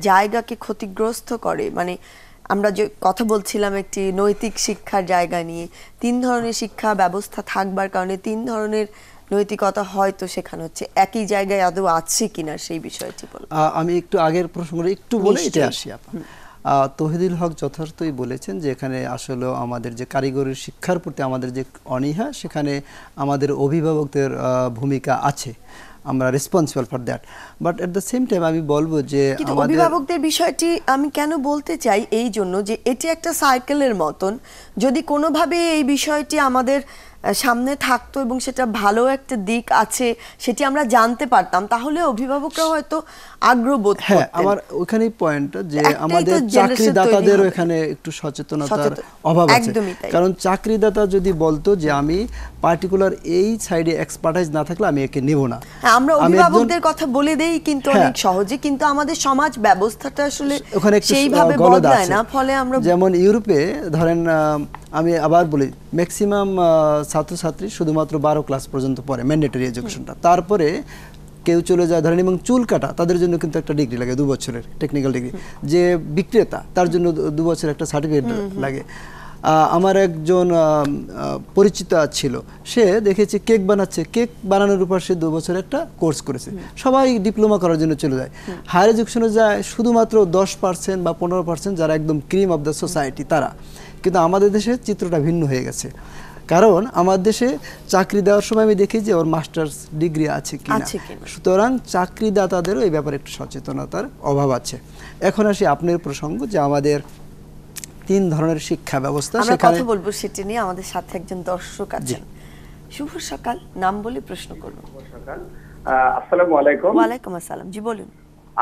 জায়গাকে ক্ষতিগ্রস্ত করে মানে আমরা যে কথা বলছিলাম একটি নৈতিক শিক্ষার জায়গা নিয়ে তিন ধরনের শিক্ষা ব্যবস্থা থাকবার কারণে তিন ধরনের নৈতিকতা হয়তো শেখানো হচ্ছে একই জায়গায় আদৌ আছে কিনা সেই বিষয়টি বল আমি একটু আগের প্রসঙ্গে একটু বলে আসি আপা তহিদুল হক যথার্থই বলেছেন যে এখানে আসলে আমাদের যে কারিগরি শিক্ষার প্রতি আমাদের যে অনীহা সেখানে আমাদের অভিভাবকদের ভূমিকা আছে আমরা responsible for that but at the same time আমি বলবো যে অভিভাবকদের বিষয়টি আমি কেন বলতে চাই এই জন্য যে এটি একটা সাইকেলের মতন যদি কোনোভাবে এই বিষয়টি আমাদের সামনে থাকতো এবং সেটা ভালো একটা দিক আছে সেটি আমরা জানতে পারতাম তাহলে অভিভাবকরা হয়তো আগ্রহ বোধ হ্যাঁ আমার ওখানে পয়েন্ট যে আমাদের চাকরিদাতাদের এখানে একটু সচেতনতার অভাব আছে কারণ চাকরিদাতা যদি বলতো যে আমি পার্টিকুলার এই সাইডে এক্সপার্টাইজ না থাকলে আমি একে নেব না হ্যাঁ, আমরা অভিভাবকদের কথা বলে দেই কিন্তু হ্যাঁ। অনেক সহজে কিন্তু আমাদের সমাজ ব্যবস্থাটা আসলে সেইভাবে বদলায় না ফলে আমরা যেমন ইউরোপে ধরেন আমি আবার বলি ম্যাক্সিমাম ছাত্রছাত্রী শুধুমাত্র বারো ক্লাস পর্যন্ত পড়ে ম্যান্ডেটরি এডুকেশনটা তারপরে কেউ চলে যায় ধরেন এবং চুল কাটা তাদের জন্য কিন্তু একটা ডিগ্রি লাগে দু বছরের টেকনিক্যাল ডিগ্রি যে বিক্রেতা তার জন্য দু বছর একটা সার্টিফিকেট লাগে আমার একজন পরিচিত ছিল সে দেখেছে কেক বানাচ্ছে কেক বানানোর উপর সে দু বছর একটা কোর্স করেছে সবাই ডিপ্লোমা করার জন্য চলে যায় হায়ার এডুকেশনে যায় শুধুমাত্র দশ পার্সেন্ট বা পনেরো পার্সেন্ট যারা একদম ক্রিম অফ দ্য সোসাইটি তারা কিন্তু আমাদের দেশে চিত্রটা ভিন্ন হয়ে গেছে কারণ আমার দেশে চাকরি দেওয়ার সময় আমি দেখি যে ওর মাস্টার্স ডিগ্রি আছে কি সুতরাং চাকরিদাতাদেরও এই ব্যাপারে একটু সচেতনতার অভাব আছে এখন আসি আপনার প্রসঙ্গ যে আমাদের তিন ধরনের শিক্ষা ব্যবস্থা আমরা কথা বলবো সেটি নিয়ে আমাদের সাথে একজন দর্শক আছেন শুভ সকাল নাম বলে প্রশ্ন করব সকাল আসসালামু আলাইকুম ওয়া আলাইকুম আসসালাম জি বলুন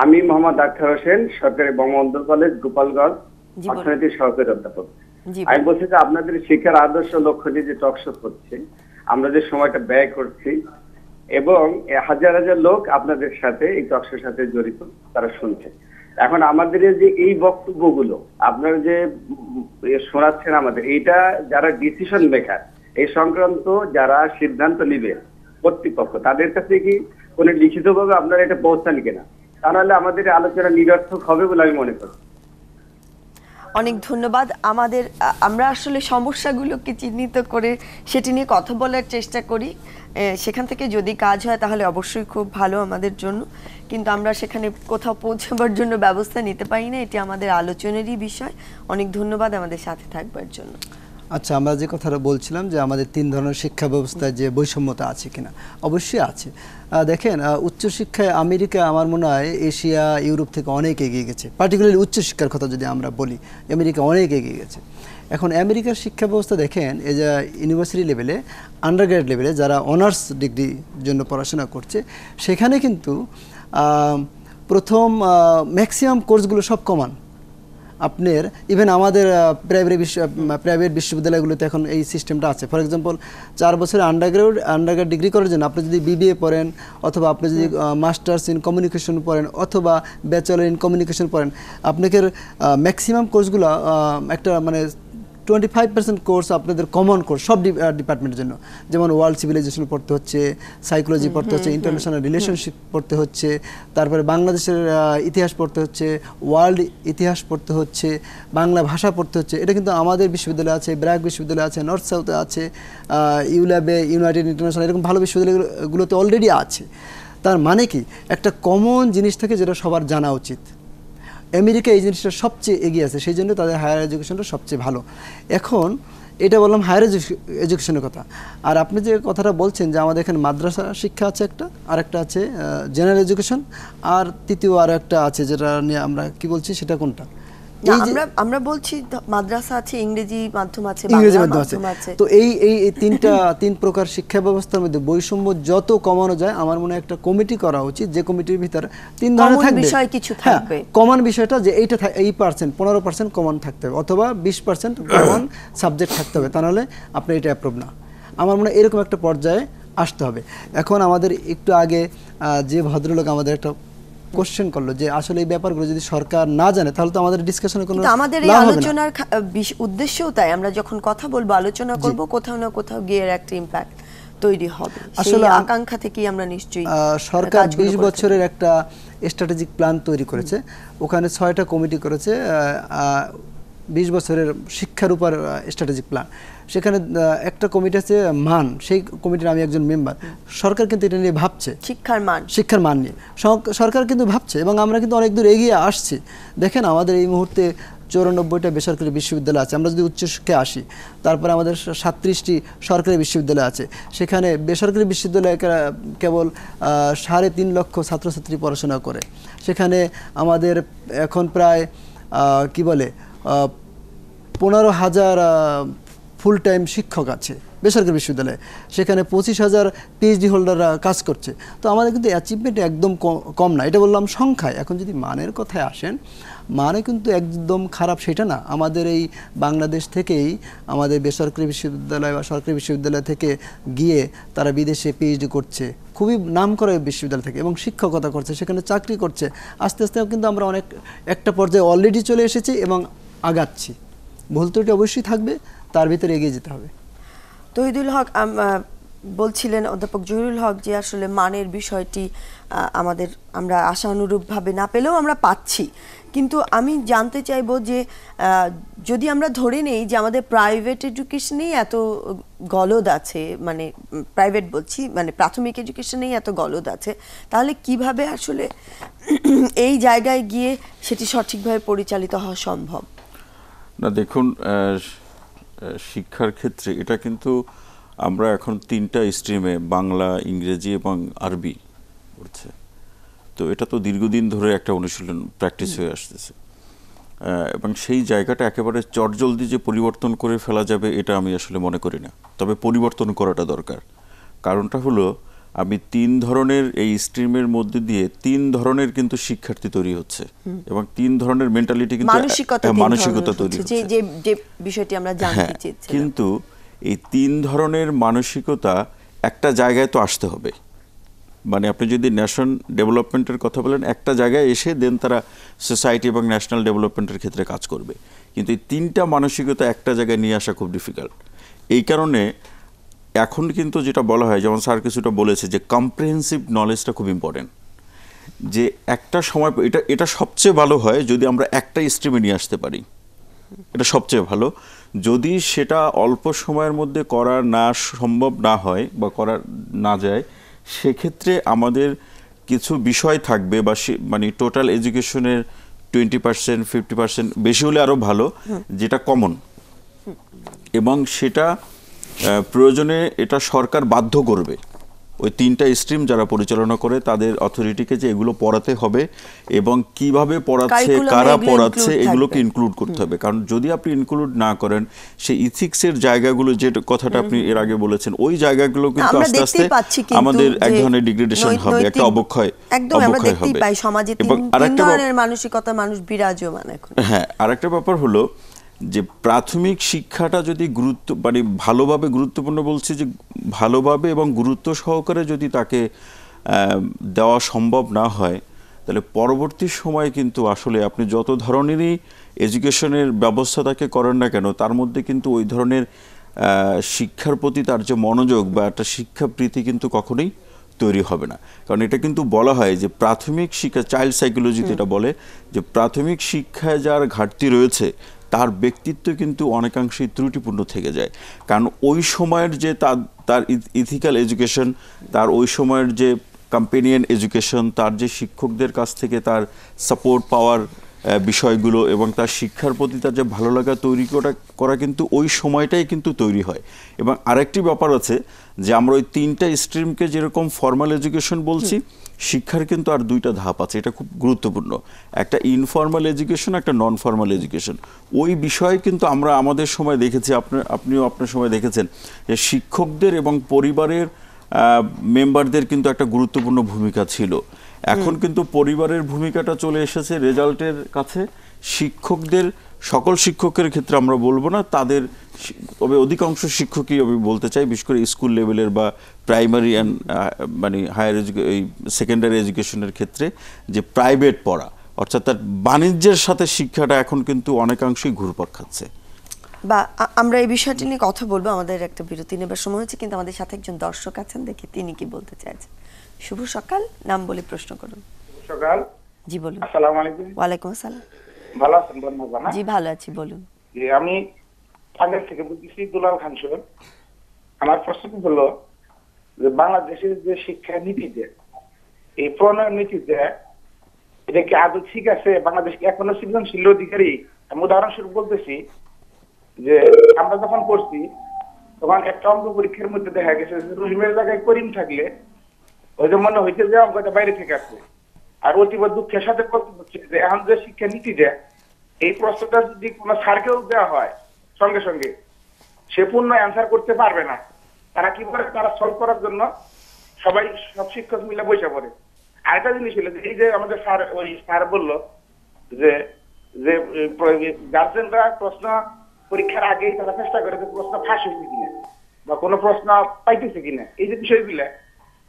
আমি মোহাম্মদ আক্তার হোসেন সরকারি বঙ্গবন্ধু কলেজ গোপালগঞ্জ অর্থনীতি সহকারী অধ্যাপক আমি বলছি যে আপনাদের শিক্ষার আদর্শ লক্ষ্য নিয়ে যে টকশো করছে আমরা যে সময়টা ব্যয় করছি এবং হাজার হাজার লোক আপনাদের সাথে এই টকশোর সাথে জড়িত তারা শুনছে এখন আমাদের যে এই বক্তব্যগুলো আপনারা যে শোনাচ্ছেন আমাদের এইটা যারা ডিসিশন মেকার এই সংক্রান্ত যারা সিদ্ধান্ত নিবে কর্তৃপক্ষ তাদের কাছে কি কোনো লিখিতভাবে আপনারা এটা পৌঁছান কিনা তা নাহলে আমাদের আলোচনা নিরর্থক হবে বলে আমি মনে করি অনেক ধন্যবাদ আমাদের আমরা আসলে সমস্যাগুলোকে চিহ্নিত করে সেটি নিয়ে কথা বলার চেষ্টা করি সেখান থেকে যদি কাজ হয় তাহলে অবশ্যই খুব ভালো আমাদের জন্য কিন্তু আমরা সেখানে কোথাও পৌঁছাবার জন্য ব্যবস্থা নিতে পারি না এটি আমাদের আলোচনারই বিষয় অনেক ধন্যবাদ আমাদের সাথে থাকবার জন্য আচ্ছা আমরা যে কথাটা বলছিলাম যে আমাদের তিন ধরনের শিক্ষা ব্যবস্থায় যে বৈষম্যতা আছে কিনা অবশ্যই আছে দেখেন উচ্চশিক্ষায় আমেরিকা আমার মনে হয় এশিয়া ইউরোপ থেকে অনেক এগিয়ে গেছে পার্টিকুলারলি উচ্চশিক্ষার কথা যদি আমরা বলি আমেরিকা অনেক এগিয়ে গেছে এখন আমেরিকার শিক্ষা ব্যবস্থা দেখেন এই যে ইউনিভার্সিটি লেভেলে আন্ডারগ্রেড লেভেলে যারা অনার্স ডিগ্রির জন্য পড়াশোনা করছে সেখানে কিন্তু প্রথম ম্যাক্সিমাম কোর্সগুলো সব কমান আপনার ইভেন আমাদের প্রাইভেট বিশ্ব প্রাইভেট বিশ্ববিদ্যালয়গুলোতে এখন এই সিস্টেমটা আছে ফর এক্সাম্পল চার বছরের আন্ডারগ্রাউড আন্ডারগ্রাউড ডিগ্রি করার জন্য আপনি যদি বিবিএ পড়েন অথবা আপনি যদি মাস্টার্স ইন কমিউনিকেশন পড়েন অথবা ব্যাচেলার ইন কমিউনিকেশন পড়েন আপনাকে ম্যাক্সিমাম কোর্সগুলো একটা মানে টোয়েন্টি ফাইভ পার্সেন্ট কোর্স আপনাদের কমন কোর্স সব ডিপার্টমেন্টের জন্য যেমন ওয়ার্ল্ড সিভিলাইজেশন পড়তে হচ্ছে সাইকোলজি পড়তে হচ্ছে ইন্টারন্যাশনাল রিলেশনশিপ পড়তে হচ্ছে তারপরে বাংলাদেশের ইতিহাস পড়তে হচ্ছে ওয়ার্ল্ড ইতিহাস পড়তে হচ্ছে বাংলা ভাষা পড়তে হচ্ছে এটা কিন্তু আমাদের বিশ্ববিদ্যালয় আছে ব্র্যাক বিশ্ববিদ্যালয় আছে নর্থ সাউথে আছে ইউল্যাবে ইউনাইটেড ইন্টারন্যাশনাল এরকম ভালো বিশ্ববিদ্যালয়গুলোতে অলরেডি আছে তার মানে কি একটা কমন জিনিস থাকে যেটা সবার জানা উচিত আমেরিকা এই জিনিসটা সবচেয়ে এগিয়ে আছে সেই জন্য তাদের হায়ার এডুকেশনটা সবচেয়ে ভালো এখন এটা বললাম হায়ার এডুকেশনের কথা আর আপনি যে কথাটা বলছেন যে আমাদের এখানে মাদ্রাসা শিক্ষা আছে একটা আর একটা আছে জেনারেল এডুকেশন আর তৃতীয় আর একটা আছে যেটা নিয়ে আমরা কি বলছি সেটা কোনটা এই পার্সেন্ট হ্যাঁ, পনেরো পার্সেন্ট থাকতে হবে অথবা বিশ পার্সেন্ট সাবজেক্ট থাকতে হবে আপনার এটা অ্যাপ্রুভ না আমার মনে হয় এরকম একটা পর্যায়ে আসতে হবে এখন আমাদের একটু আগে যে ভদ্রলোক আমাদের একটা কোশ্চেন করলো যে আসলে এই ব্যাপারগুলো যদি সরকার না জানে তাহলে তো আমাদের ডিসকাশনে কোনো আমাদের এই আলোচনার উদ্দেশ্যও তাই আমরা যখন কথা বলবো আলোচনা করব কোথাও না কোথাও গিয়ে একটা ইম্প্যাক্ট তৈরি হবে আসলে আকাঙ্ক্ষা থেকেই আমরা নিশ্চয়ই সরকার বিশ বছরের একটা স্ট্র্যাটেজিক প্ল্যান তৈরি করেছে ওখানে ছয়টা কমিটি করেছে বিশ বছরের শিক্ষার উপর স্ট্র্যাটেজিক প্ল্যান সেখানে একটা কমিটি আছে মান সেই কমিটির আমি একজন মেম্বার সরকার কিন্তু এটা নিয়ে ভাবছে শিক্ষার মান শিক্ষার মান নিয়ে সরকার কিন্তু ভাবছে এবং আমরা কিন্তু অনেক দূর এগিয়ে আসছি দেখেন আমাদের এই মুহূর্তে চৌরানব্বইটা বেসরকারি বিশ্ববিদ্যালয় আছে আমরা যদি উচ্চশিক্ষায় আসি তারপরে আমাদের সাতত্রিশটি সরকারি বিশ্ববিদ্যালয় আছে সেখানে বেসরকারি বিশ্ববিদ্যালয়ে কেবল সাড়ে তিন লক্ষ ছাত্রছাত্রী পড়াশোনা করে সেখানে আমাদের এখন প্রায় কি বলে পনেরো হাজার ফুল টাইম শিক্ষক আছে বেসরকারি বিশ্ববিদ্যালয়ে সেখানে পঁচিশ হাজার পিএইচডি হোল্ডাররা কাজ করছে তো আমাদের কিন্তু অ্যাচিভমেন্ট একদম কম না এটা বললাম সংখ্যায় এখন যদি মানের কথায় আসেন মানে কিন্তু একদম খারাপ সেটা না আমাদের এই বাংলাদেশ থেকেই আমাদের বেসরকারি বিশ্ববিদ্যালয় বা সরকারি বিশ্ববিদ্যালয় থেকে গিয়ে তারা বিদেশে পিএইচডি করছে খুবই নাম করে বিশ্ববিদ্যালয় থেকে এবং শিক্ষকতা করছে সেখানে চাকরি করছে আস্তে আস্তে কিন্তু আমরা অনেক একটা পর্যায়ে অলরেডি চলে এসেছি এবং আগাচ্ছি ভুল ত্রুটি অবশ্যই থাকবে তার ভিতরে এগিয়ে যেতে হবে তহিদুল হক বলছিলেন অধ্যাপক জহিরুল হক যে আসলে মানের বিষয়টি আমাদের আমরা আশানুরূপভাবে না পেলেও আমরা পাচ্ছি কিন্তু আমি জানতে চাইব যে যদি আমরা ধরে নেই যে আমাদের প্রাইভেট এডুকেশনেই এত গলদ আছে মানে প্রাইভেট বলছি মানে প্রাথমিক এডুকেশনেই এত গলদ আছে তাহলে কিভাবে আসলে এই জায়গায় গিয়ে সেটি সঠিকভাবে পরিচালিত হওয়া সম্ভব না দেখুন শিক্ষার ক্ষেত্রে এটা কিন্তু আমরা এখন তিনটা স্ট্রিমে বাংলা ইংরেজি এবং আরবি পড়ছে তো এটা তো দীর্ঘদিন ধরে একটা অনুশীলন প্র্যাকটিস হয়ে আসতেছে এবং সেই জায়গাটা একেবারে চটজলদি যে পরিবর্তন করে ফেলা যাবে এটা আমি আসলে মনে করি না তবে পরিবর্তন করাটা দরকার কারণটা হলো আমি তিন ধরনের এই স্ট্রিমের মধ্যে দিয়ে তিন ধরনের কিন্তু শিক্ষার্থী তৈরি হচ্ছে এবং তিন ধরনের মেন্টালিটি কিন্তু মানসিকতা হ্যাঁ, তৈরি হচ্ছে বিষয়টি আমরা হ্যাঁ, কিন্তু এই তিন ধরনের মানসিকতা একটা জায়গায় তো আসতে হবে মানে আপনি যদি ন্যাশন ডেভেলপমেন্টের কথা বলেন একটা জায়গায় এসে দেন তারা সোসাইটি এবং ন্যাশনাল ডেভেলপমেন্টের ক্ষেত্রে কাজ করবে কিন্তু এই তিনটা মানসিকতা একটা জায়গায় নিয়ে আসা খুব ডিফিকাল্ট এই কারণে এখন কিন্তু যেটা বলা হয় যেমন স্যার কিছুটা বলেছে যে কম্প্রিহেন্সিভ নলেজটা খুব ইম্পর্টেন্ট যে একটা সময় এটা এটা সবচেয়ে ভালো হয় যদি আমরা একটা স্ট্রিমে নিয়ে আসতে পারি এটা সবচেয়ে ভালো যদি সেটা অল্প সময়ের মধ্যে করা না সম্ভব না হয় বা করা না যায় সেক্ষেত্রে আমাদের কিছু বিষয় থাকবে বা মানে টোটাল এডুকেশনের টোয়েন্টি পার্সেন্ট ফিফটি পার্সেন্ট বেশি হলে আরও ভালো যেটা কমন এবং সেটা প্রয়োজনে এটা সরকার বাধ্য করবে ওই তিনটা স্ট্রিম যারা পরিচালনা করে তাদের অথরিটিকে যে এগুলো পড়াতে হবে এবং কিভাবে পড়াচ্ছে কারা পড়াচ্ছে এগুলোকে ইনক্লুড করতে হবে কারণ যদি আপনি ইনক্লুড না করেন সেই ইথিক্সের জায়গাগুলো যে কথাটা আপনি এর আগে বলেছেন ওই জায়গাগুলো কিন্তু আস্তে আস্তে আমাদের এক ধরনের ডিগ্রেডেশন হবে একটা অবক্ষয় একদম আমরা দেখতেই পাই সমাজে তিন ধরনের মানসিকতা মানুষ বিরাজমান এখন হ্যাঁ আরেকটা ব্যাপার হলো যে প্রাথমিক শিক্ষাটা যদি গুরুত্ব মানে ভালোভাবে গুরুত্বপূর্ণ বলছে যে ভালোভাবে এবং গুরুত্ব সহকারে যদি তাকে দেওয়া সম্ভব না হয় তাহলে পরবর্তী সময়ে কিন্তু আসলে আপনি যত ধরনেরই এডুকেশনের ব্যবস্থা তাকে করেন না কেন তার মধ্যে কিন্তু ওই ধরনের শিক্ষার প্রতি তার যে মনোযোগ বা একটা প্রীতি কিন্তু কখনোই তৈরি হবে না কারণ এটা কিন্তু বলা হয় যে প্রাথমিক শিক্ষা চাইল্ড সাইকোলজিতে এটা বলে যে প্রাথমিক শিক্ষায় যার ঘাটতি রয়েছে তার ব্যক্তিত্ব কিন্তু অনেকাংশেই ত্রুটিপূর্ণ থেকে যায় কারণ ওই সময়ের যে তার তার ইথিক্যাল এডুকেশন তার ওই সময়ের যে কম্পেনিয়ান এডুকেশন তার যে শিক্ষকদের কাছ থেকে তার সাপোর্ট পাওয়ার বিষয়গুলো এবং তার শিক্ষার প্রতি তার যে ভালো লাগা তৈরি করা করা কিন্তু ওই সময়টাই কিন্তু তৈরি হয় এবং আরেকটি ব্যাপার আছে যে আমরা ওই তিনটা স্ট্রিমকে যেরকম ফর্মাল এডুকেশন বলছি শিক্ষার কিন্তু আর দুইটা ধাপ আছে এটা খুব গুরুত্বপূর্ণ একটা ইনফর্মাল এডুকেশন একটা নন ফর্মাল এডুকেশন ওই বিষয়ে কিন্তু আমরা আমাদের সময় দেখেছি আপনার আপনিও আপনার সময় দেখেছেন যে শিক্ষকদের এবং পরিবারের মেম্বারদের কিন্তু একটা গুরুত্বপূর্ণ ভূমিকা ছিল এখন কিন্তু পরিবারের ভূমিকাটা চলে এসেছে রেজাল্টের কাছে শিক্ষকদের সকল শিক্ষকের ক্ষেত্রে আমরা বলবো না তাদের তবে অধিকাংশ শিক্ষকই আমি বলতে চাই বিশেষ করে স্কুল লেভেলের বা প্রাইমারি অ্যান্ড মানে হায়ার এই সেকেন্ডারি এডুকেশনের ক্ষেত্রে যে প্রাইভেট পড়া অর্থাৎ তার বাণিজ্যের সাথে শিক্ষাটা এখন কিন্তু অনেকাংশেই ঘুরপাক খাচ্ছে বা আমরা এই বিষয়টি নিয়ে কথা বলবো আমাদের একটা বিরতি নেবার সময় হচ্ছে কিন্তু আমাদের সাথে একজন দর্শক আছেন দেখি তিনি কি বলতে চাইছেন শুভ সকাল নাম বলে প্রশ্ন করুন সকাল জি বলুন আসসালামু আলাইকুম ওয়ালাইকুম আসসালাম ভালো আছেন বন্ধু হ্যাঁ? জি ভালো আছি বলুন আমি থেকে দুলাল খান আমার প্রশ্ন হলো যে বাংলাদেশের যে শিক্ষা নীতিতে এই প্রণয়ন নীতিতে এটা কি আদৌ ঠিক আছে বাংলাদেশ কি এখনো সৃজনশীল অধিকারী আমি উদাহরণস্বরূপ বলতেছি যে আমরা যখন পড়ছি তখন একটা অঙ্গ পরীক্ষার মধ্যে দেখা গেছে রুহিমের জায়গায় করিম থাকলে ওই যে মনে হইতে যে অঙ্কটা বাইরে থেকে আসছে আর অতীব দুঃখের সাথে করতে হচ্ছে যে এখন যে শিক্ষা দেয় এই প্রশ্নটা যদি কোনো স্যারকেও দেওয়া হয় সঙ্গে সঙ্গে সে পূর্ণ অ্যান্সার করতে পারবে না তারা কি করে তারা সলভ করার জন্য সবাই সব শিক্ষক মিলে বৈশা পড়ে আরেকটা জিনিস হলো এই যে আমাদের স্যার ওই স্যার বললো যে যে গার্জেনরা প্রশ্ন পরীক্ষার আগেই তারা চেষ্টা করে যে প্রশ্ন ফাঁস হয়েছে কিনা বা কোনো প্রশ্ন পাইতেছে কিনা এই যে বিষয়গুলো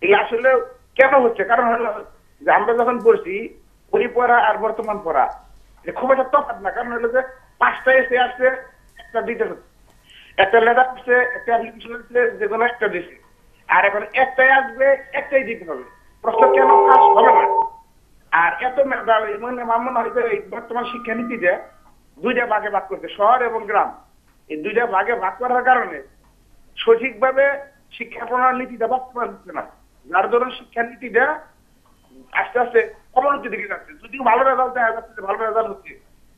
এগুলো আসলে কেন হচ্ছে কারণ হলো যে আমরা যখন পড়ছি ওই পড়া আর বর্তমান পড়া খুব একটা তফাত না কারণ হলো যে পাঁচটা এসে আসছে একটা দিতে হচ্ছে একটা লেদার আসছে একটা অ্যাপ্লিকেশন আসছে যে কোনো একটা দিছে আর এখন একটাই আসবে একটাই দিতে হবে প্রশ্ন কেন ফাঁস হবে না আর এত মানে মামুন হয়তো এই বর্তমান শিক্ষানীতিতে দুইটা ভাগে ভাগ করছে শহর এবং গ্রাম এই দুইটা ভাগে ভাগ করার কারণে সঠিকভাবে শিক্ষা প্রণালীতিটা বাস্তবায়ন হচ্ছে না যার ধরুন শিক্ষানীতিটা আস্তে আস্তে অবনতি দিকে যাচ্ছে যদিও ভালো রেজাল্ট দেখা যাচ্ছে যে ভালো রেজাল্ট হচ্ছে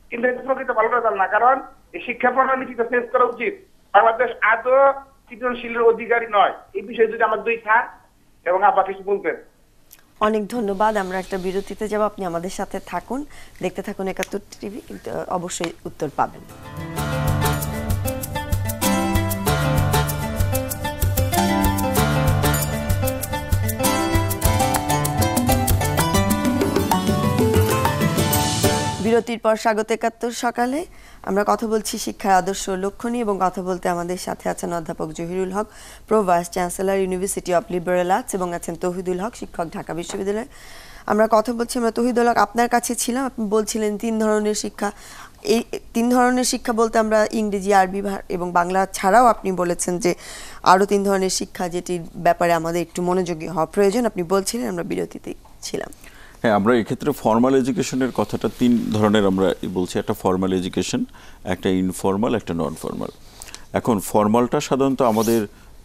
কিন্তু এটা প্রকৃত ভালো রেজাল্ট না কারণ এই শিক্ষা কিন্তু শেষ করা উচিত বাংলাদেশ আদৌ সৃজনশীলের অধিকারী নয় এই বিষয়ে যদি আমার দুই থাক এবং আবার কিছু বলবেন অনেক ধন্যবাদ আমরা একটা বিরতিতে যাব আপনি আমাদের সাথে থাকুন দেখতে থাকুন একাত্তর টিভি অবশ্যই উত্তর পাবেন বিরতির পর স্বাগত একাত্তর সকালে আমরা কথা বলছি শিক্ষার আদর্শ লক্ষ্য নিয়ে এবং কথা বলতে আমাদের সাথে আছেন অধ্যাপক Zahirul Haque pro vice chancellor university of liberal arts এবং আছেন তহিদুল হক শিক্ষক ঢাকা বিশ্ববিদ্যালয় আমরা কথা বলছি আমরা তহিদুল হক আপনার কাছে ছিলাম আপনি বলছিলেন তিন ধরনের শিক্ষা এই তিন ধরনের শিক্ষা বলতে আমরা ইংরেজি আরবি এবং বাংলা ছাড়াও আপনি বলেছেন যে আরও তিন ধরনের শিক্ষা যেটির ব্যাপারে আমাদের একটু মনোযোগী হওয়া প্রয়োজন আপনি বলছিলেন আমরা বিরতিতে ছিলাম হ্যাঁ আমরা এক্ষেত্রে ফর্মাল এডুকেশনের কথাটা তিন ধরনের আমরা বলছি একটা ফর্মাল এডুকেশন একটা ইনফর্মাল একটা নন ফর্মাল এখন ফর্মালটা সাধারণত আমাদের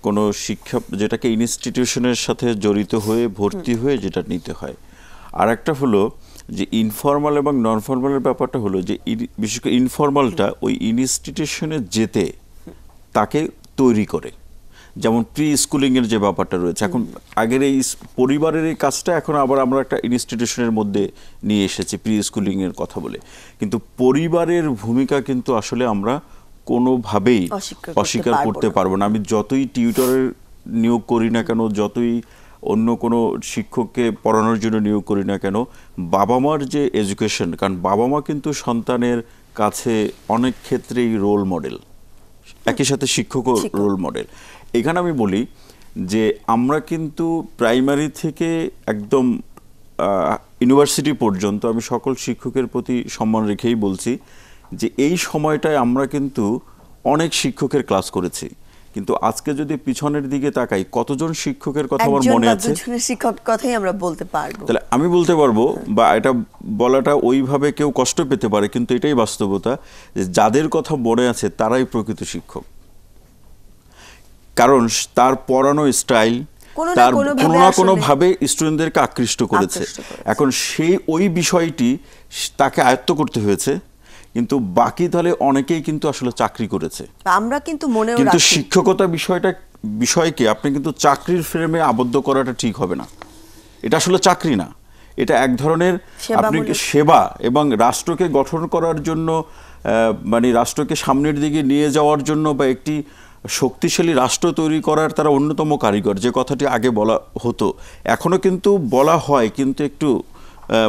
কোনো শিক্ষা যেটাকে ইনস্টিটিউশনের সাথে জড়িত হয়ে ভর্তি হয়ে যেটা নিতে হয় আর একটা হলো যে ইনফর্মাল এবং নন ফর্মালের ব্যাপারটা হলো যে বিশেষ করে ইনফর্মালটা ওই ইনস্টিটিউশনে যেতে তাকে তৈরি করে যেমন প্রি স্কুলিংয়ের যে ব্যাপারটা রয়েছে এখন আগের এই পরিবারের এই কাজটা এখন আবার আমরা একটা ইনস্টিটিউশনের মধ্যে নিয়ে এসেছি প্রি স্কুলিংয়ের কথা বলে কিন্তু পরিবারের ভূমিকা কিন্তু আসলে আমরা কোনোভাবেই অস্বীকার করতে পারবো না আমি যতই টিউটরের নিয়োগ করি না কেন যতই অন্য কোনো শিক্ষককে পড়ানোর জন্য নিয়োগ করি না কেন বাবা মার যে এডুকেশন কারণ বাবা মা কিন্তু সন্তানের কাছে অনেক ক্ষেত্রেই রোল মডেল একই সাথে শিক্ষকও রোল মডেল এখানে আমি বলি যে আমরা কিন্তু প্রাইমারি থেকে একদম ইউনিভার্সিটি পর্যন্ত আমি সকল শিক্ষকের প্রতি সম্মান রেখেই বলছি যে এই সময়টায় আমরা কিন্তু অনেক শিক্ষকের ক্লাস করেছি কিন্তু আজকে যদি পিছনের দিকে তাকাই কতজন শিক্ষকের কথা আমার মনে আছে শিক্ষক কথাই আমরা বলতে পারবো তাহলে আমি বলতে পারবো বা এটা বলাটা ওইভাবে কেউ কষ্ট পেতে পারে কিন্তু এটাই বাস্তবতা যে যাদের কথা মনে আছে তারাই প্রকৃত শিক্ষক কারণ তার পড়ানো স্টাইল তার কোনো না কোনো ভাবে স্টুডেন্টদেরকে আকৃষ্ট করেছে এখন সেই ওই বিষয়টি তাকে আয়ত্ত করতে হয়েছে কিন্তু বাকি দলে অনেকেই কিন্তু আসলে চাকরি করেছে আমরা কিন্তু মনে কিন্তু শিক্ষকতা বিষয়টা বিষয়কে আপনি কিন্তু চাকরির ফ্রেমে আবদ্ধ করাটা ঠিক হবে না এটা আসলে চাকরি না এটা এক ধরনের আপনি সেবা এবং রাষ্ট্রকে গঠন করার জন্য মানে রাষ্ট্রকে সামনের দিকে নিয়ে যাওয়ার জন্য বা একটি শক্তিশালী রাষ্ট্র তৈরি করার তারা অন্যতম কারিগর যে কথাটি আগে বলা হতো এখনো কিন্তু বলা হয় কিন্তু একটু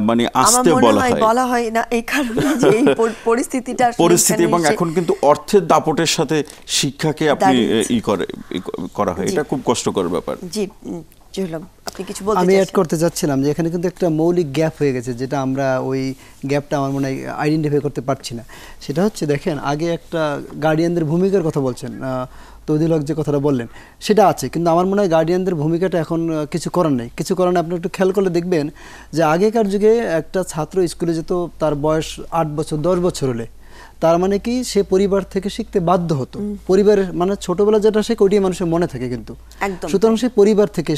মানে আসতে বলা হয় বলা হয় না এই কারণে যে এই পরিস্থিতিটা পরিস্থিতি এবং এখন কিন্তু অর্থের দাপটের সাথে শিক্ষাকে আপনি ই করে করা হয় এটা খুব কষ্টকর ব্যাপার জি আপনি কিছু আমি অ্যাড করতে যাচ্ছিলাম যে এখানে কিন্তু একটা মৌলিক গ্যাপ হয়ে গেছে যেটা আমরা ওই গ্যাপটা আমার মনে হয় আইডেন্টিফাই করতে পারছি না সেটা হচ্ছে দেখেন আগে একটা গার্ডিয়ানদের ভূমিকার কথা বলছেন তৌদিল হক যে কথাটা বললেন সেটা আছে কিন্তু আমার মনে হয় গার্ডিয়ানদের ভূমিকাটা এখন কিছু করার নেই কিছু করার নেই আপনি একটু খেয়াল করলে দেখবেন যে আগেকার যুগে একটা ছাত্র স্কুলে যেত তার বয়স আট বছর দশ বছর হলে তার মানে কি সে পরিবার থেকে শিখতে বাধ্য হতো পরিবারের মানে ছোটবেলা যেটা সে ওটি মানুষের মনে থাকে কিন্তু সুতরাং সে পরিবার থেকে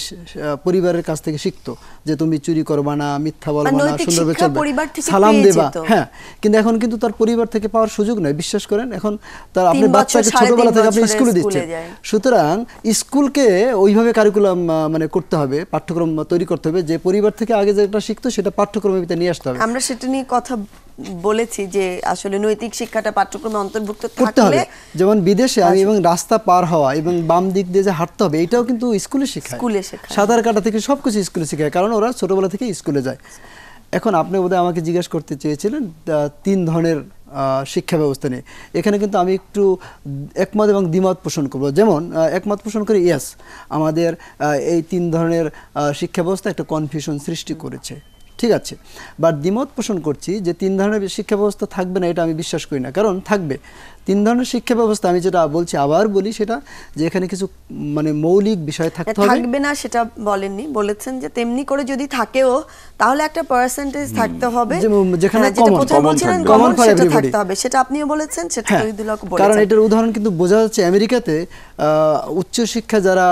পরিবারের কাছ থেকে শিখতো যে তুমি চুরি করবা না মিথ্যা বলবা মানে না সুন্দরভাবে চলবে সালাম দেবা হ্যাঁ কিন্তু এখন কিন্তু তার পরিবার থেকে পাওয়ার সুযোগ নাই বিশ্বাস করেন এখন তার আপনি বাচ্চাকে ছোটবেলা থেকে আপনি স্কুলে দিচ্ছেন সুতরাং স্কুলকে ওইভাবে কারিকুলাম মানে করতে হবে পাঠ্যক্রম তৈরি করতে হবে যে পরিবার থেকে আগে যেটা শিখতো সেটা পাঠ্যক্রমে নিয়ে আসতে হবে আমরা সেটা নিয়ে কথা বলেছি যে আসলে নৈতিক শিক্ষাটা পাঠ্যক্রমে অন্তর্ভুক্ত করতে হবে যেমন বিদেশে আমি এবং রাস্তা পার হওয়া এবং বাম দিক দিয়ে যে হাঁটতে হবে এটাও কিন্তু স্কুলে শেখায় স্কুলে শেখায় সাঁতার কাটা থেকে সব কিছু স্কুলে শেখায় কারণ ওরা ছোটবেলা থেকে স্কুলে যায় এখন আপনি বোধহয় আমাকে জিজ্ঞেস করতে চেয়েছিলেন তিন ধরনের শিক্ষা ব্যবস্থা নিয়ে এখানে কিন্তু আমি একটু একমত এবং দ্বিমত পোষণ করব যেমন একমত পোষণ করে ইয়াস আমাদের এই তিন ধরনের শিক্ষা ব্যবস্থা একটা কনফিউশন সৃষ্টি করেছে ঠিক আছে বা দ্বিমত পোষণ করছি যে তিন ধরনের শিক্ষা ব্যবস্থা থাকবে না এটা আমি বিশ্বাস করি না কারণ থাকবে তিন ধরনের শিক্ষা ব্যবস্থা আমি যেটা বলছি আবার বলি সেটা যে এখানে কিছু মানে মৌলিক বিষয় থাকতে হবে থাকবে না সেটা বলেননি বলেছেন যে তেমনি করে যদি থাকেও তাহলে একটা পার্সেন্টেজ থাকতে হবে যেখানে কমন কমন ফর এভরিবডি থাকতে হবে সেটা আপনিও বলেছেন সেটা তহিদুল হ্যাঁ, হক বলেছেন কারণ এটার উদাহরণ কিন্তু বোঝা যাচ্ছে আমেরিকাতে উচ্চ শিক্ষা যারা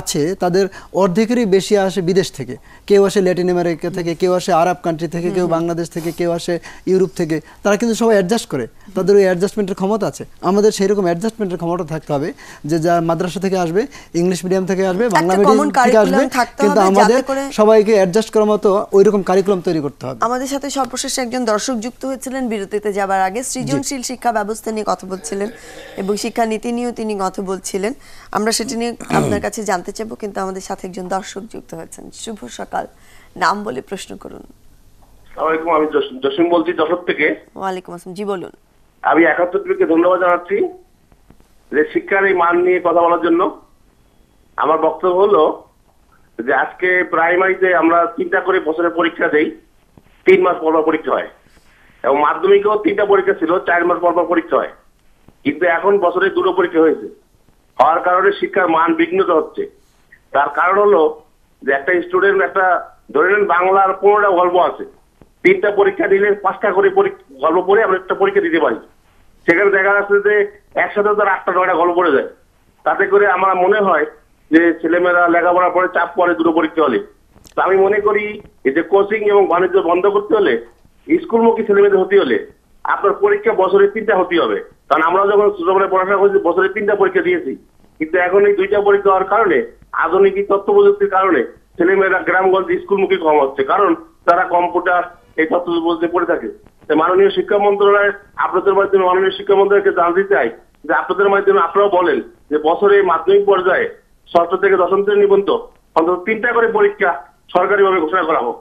আছে তাদের অর্ধেকেরই বেশি আসে বিদেশ থেকে কেউ আসে ল্যাটিন আমেরিকা থেকে কেউ আসে আরব কান্ট্রি থেকে কেউ বাংলাদেশ থেকে কেউ আসে ইউরোপ থেকে তারা কিন্তু সবাই অ্যাডজাস্ট করে তাদের ওই অ্যাডজাস্টমেন্টের ক্ষমতা ক্ষমতা আছে আমাদের সেই রকম অ্যাডজাস্টমেন্টের ক্ষমতা থাকতে হবে যে যা মাদ্রাসা থেকে আসবে ইংলিশ মিডিয়াম থেকে আসবে বাংলা মিডিয়াম থেকে আসবে কিন্তু আমাদের সবাইকে অ্যাডজাস্ট করার মতো ওই রকম কারিকুলাম তৈরি করতে হবে আমাদের সাথে সর্বশেষে একজন দর্শক যুক্ত হয়েছিলেন বিরতিতে যাবার আগে সৃজনশীল শিক্ষা ব্যবস্থা নিয়ে কথা বলছিলেন এবং শিক্ষা নীতি নিয়েও তিনি কথা বলছিলেন আমরা সেটি নিয়ে আপনার কাছে জানতে চাইব কিন্তু আমাদের সাথে একজন দর্শক যুক্ত হয়েছেন শুভ সকাল নাম বলে প্রশ্ন করুন আমি জসিম বলছি যশোর থেকে ওয়ালাইকুম আসসালাম জি বলুন আমি একাত্তর টিভিকে ধন্যবাদ জানাচ্ছি যে শিক্ষার এই মান নিয়ে কথা বলার জন্য আমার বক্তব্য হলো যে আজকে প্রাইমারিতে আমরা তিনটা করে বছরের পরীক্ষা দেই তিন মাস পর পরীক্ষা হয় এবং মাধ্যমিকেও তিনটা পরীক্ষা ছিল চার মাস পরপর পরীক্ষা হয় কিন্তু এখন বছরে দুটো পরীক্ষা হয়েছে হওয়ার কারণে শিক্ষার মান বিঘ্নিত হচ্ছে তার কারণ হলো যে একটা স্টুডেন্ট একটা ধরে নেন বাংলার পনেরোটা গল্প আছে তিনটা পরীক্ষা দিলে পাঁচটা করে গল্প পড়ে আমরা একটা পরীক্ষা দিতে পারি সেখানে দেখা যাচ্ছে যে একসাথে তার আটটা নয়টা গল্প পড়ে যায় তাতে করে আমার মনে হয় যে ছেলেমেয়েরা লেখাপড়া পরে চাপ পরে দুটো পরীক্ষা হলে আমি মনে করি যে কোচিং এবং বাণিজ্য বন্ধ করতে হলে স্কুলমুখী ছেলেমেয়েদের হতে হলে আপনার পরীক্ষা বছরে তিনটা হতে হবে কারণ আমরা যখন ছোটবেলায় পড়াশোনা করেছি বছরে তিনটা পরীক্ষা দিয়েছি কিন্তু এখন এই দুইটা পরীক্ষা হওয়ার কারণে আধুনিক তথ্য প্রযুক্তির কারণে ছেলেমেয়েরা গ্রামগঞ্জ স্কুলমুখী কম হচ্ছে কারণ তারা কম্পিউটার এই তথ্য প্রযুক্তি পড়ে থাকে মাননীয় শিক্ষা মন্ত্রণালয় আপনাদের মাধ্যমে মাননীয় শিক্ষা মন্ত্রণালয়কে জানতে চাই যে আপনাদের মাধ্যমে আপনারাও বলেন যে বছরে মাধ্যমিক পর্যায়ে ষষ্ঠ থেকে দশম শ্রেণী নিবন্ধ অন্তত তিনটা করে পরীক্ষা সরকারিভাবে ঘোষণা করা হোক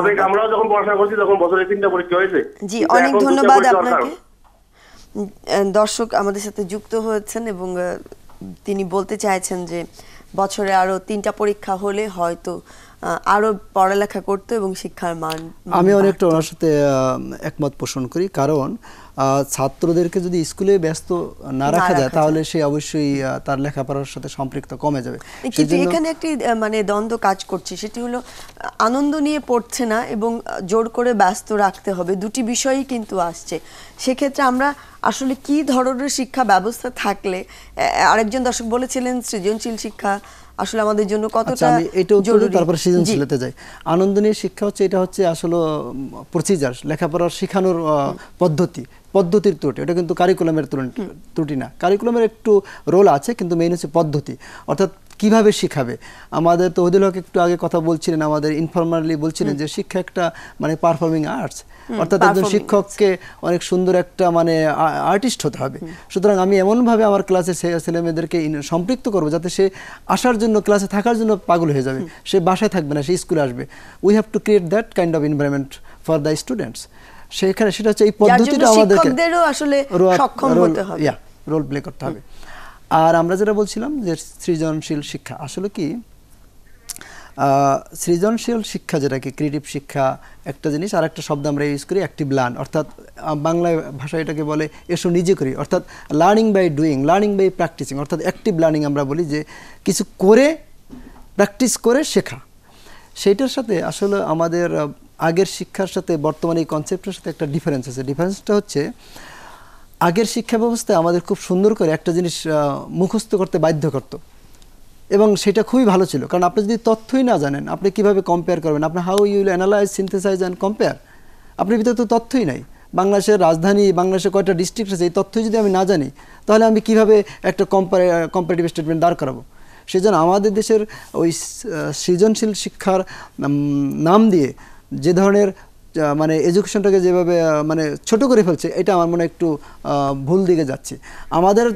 অনেক আমরাও যখন পড়াশোনা করছি তখন বছরে তিনটা পরীক্ষা হয়েছে জি অনেক ধন্যবাদ আপনাকে দর্শক আমাদের সাথে যুক্ত হয়েছেন এবং তিনি বলতে চাইছেন যে বছরে আরো তিনটা পরীক্ষা হলে হয়তো আরো পড়ালেখা করতে এবং শিক্ষার মান আমি অনেকটা ওনার সাথে একমত পোষণ করি কারণ ছাত্রদেরকে যদি স্কুলে ব্যস্ত না রাখা যায় তাহলে সে অবশ্যই তার লেখাপড়ার সাথে সম্পৃক্ত কমে যাবে কিন্তু এখানে একটি মানে দ্বন্দ্ব কাজ করছে সেটি হলো আনন্দ নিয়ে পড়ছে না এবং জোর করে ব্যস্ত রাখতে হবে দুটি বিষয়ই কিন্তু আসছে সেক্ষেত্রে আমরা আসলে কি ধরনের শিক্ষা ব্যবস্থা থাকলে আরেকজন দর্শক বলেছিলেন সৃজনশীল শিক্ষা আসলে আমাদের জন্য কতটা আচ্ছা, এটা উত্তর তারপর সৃজনশীলতে যায় আনন্দনীয় শিক্ষা হচ্ছে এটা হচ্ছে আসলে প্রসিজার লেখাপড়ার শেখানোর পদ্ধতি পদ্ধতির ত্রুটি এটা কিন্তু কারিকুলামের ত্রুটি না কারিকুলামের একটু রোল আছে কিন্তু মেইন হচ্ছে পদ্ধতি অর্থাৎ কিভাবে শিখাবে আমাদের তো হক একটু আগে কথা বলছিলেন আমাদের ইনফরমালি বলছিলেন যে শিক্ষা একটা মানে পারফর্মিং আর্টস অর্থাৎ একজন শিক্ষককে অনেক সুন্দর একটা মানে আর্টিস্ট হতে হবে সুতরাং আমি এমনভাবে আমার ক্লাসে ছেলে মেয়েদেরকে সম্পৃক্ত করবো যাতে সে আসার জন্য ক্লাসে থাকার জন্য পাগল হয়ে যাবে সে বাসায় থাকবে না সে স্কুলে আসবে we have to create that kind of environment for the students সেখানে সেটা হচ্ছে এই পদ্ধতিটা আমাদেরকে আসলে সক্ষম হতে হবে রোল প্লে করতে হবে আর আমরা যেটা বলছিলাম যে সৃজনশীল শিক্ষা আসলে কি সৃজনশীল শিক্ষা যেটাকে ক্রিয়েটিভ শিক্ষা একটা জিনিস আর একটা শব্দ আমরা ইউজ করি অ্যাক্টিভ লার্ন অর্থাৎ বাংলা ভাষায় এটাকে বলে এসো নিজে করি অর্থাৎ learning by doing learning by practising অর্থাৎ অ্যাক্টিভ লার্নিং আমরা বলি যে কিছু করে প্র্যাকটিস করে শেখা সেইটার সাথে আসলে আমাদের আগের শিক্ষার সাথে বর্তমানে এই কনসেপ্টের সাথে একটা ডিফারেন্স আছে ডিফারেন্সটা হচ্ছে আগের শিক্ষা ব্যবস্থায় আমাদের খুব সুন্দর করে একটা জিনিস মুখস্থ করতে বাধ্য করতো এবং সেটা খুবই ভালো ছিল কারণ আপনি যদি তথ্যই না জানেন আপনি কিভাবে কম্পেয়ার করবেন আপনি how you will analyse synthesise and compare আপনার ভিতরে তো তথ্যই নাই বাংলাদেশের রাজধানী বাংলাদেশের কয়টা ডিস্ট্রিক্ট আছে এই তথ্যই যদি আমি না জানি তাহলে আমি কিভাবে একটা কম্পারে কম্পারেটিভ স্টেটমেন্ট দাঁড় করাবো জন্য আমাদের দেশের ওই সৃজনশীল শিক্ষার নাম দিয়ে যে ধরনের মানে এডুকেশনটাকে যেভাবে মানে ছোট করে ফেলছে এটা আমার মনে একটু ভুল দিকে যাচ্ছে আমাদের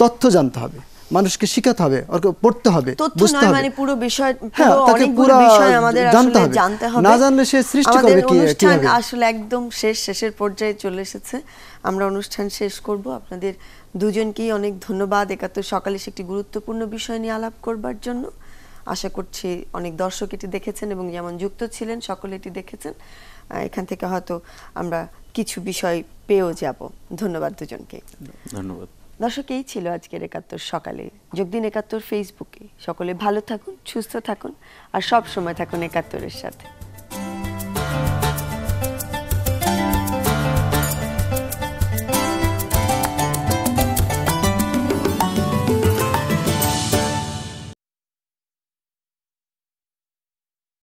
তথ্য জানতে হবে মানুষকে শিখাতে হবে ওকে পড়তে হবে বুঝতে হবে মানে পুরো বিষয় হ্যাঁ তাকে পুরো বিষয় আমাদের জানতে হবে না জানলে সে সৃষ্টি করবে কি অনুষ্ঠান আসলে একদম শেষ শেষের পর্যায়ে চলে এসেছে আমরা অনুষ্ঠান শেষ করব আপনাদের দুজনকেই অনেক ধন্যবাদ একাত্তর সকালে সে একটি গুরুত্বপূর্ণ বিষয় নিয়ে আলাপ করবার জন্য আশা করছি অনেক দর্শক এটি দেখেছেন এবং যেমন যুক্ত ছিলেন সকলে এটি দেখেছেন এখান থেকে হয়তো আমরা কিছু বিষয় পেয়েও যাব ধন্যবাদ দুজনকে ধন্যবাদ দর্শক এই ছিল আজকের একাত্তর সকালে যোগ দিন একাত্তর ফেসবুকে সকলে ভালো থাকুন সুস্থ থাকুন আর সব সময় থাকুন একাত্তরের সাথে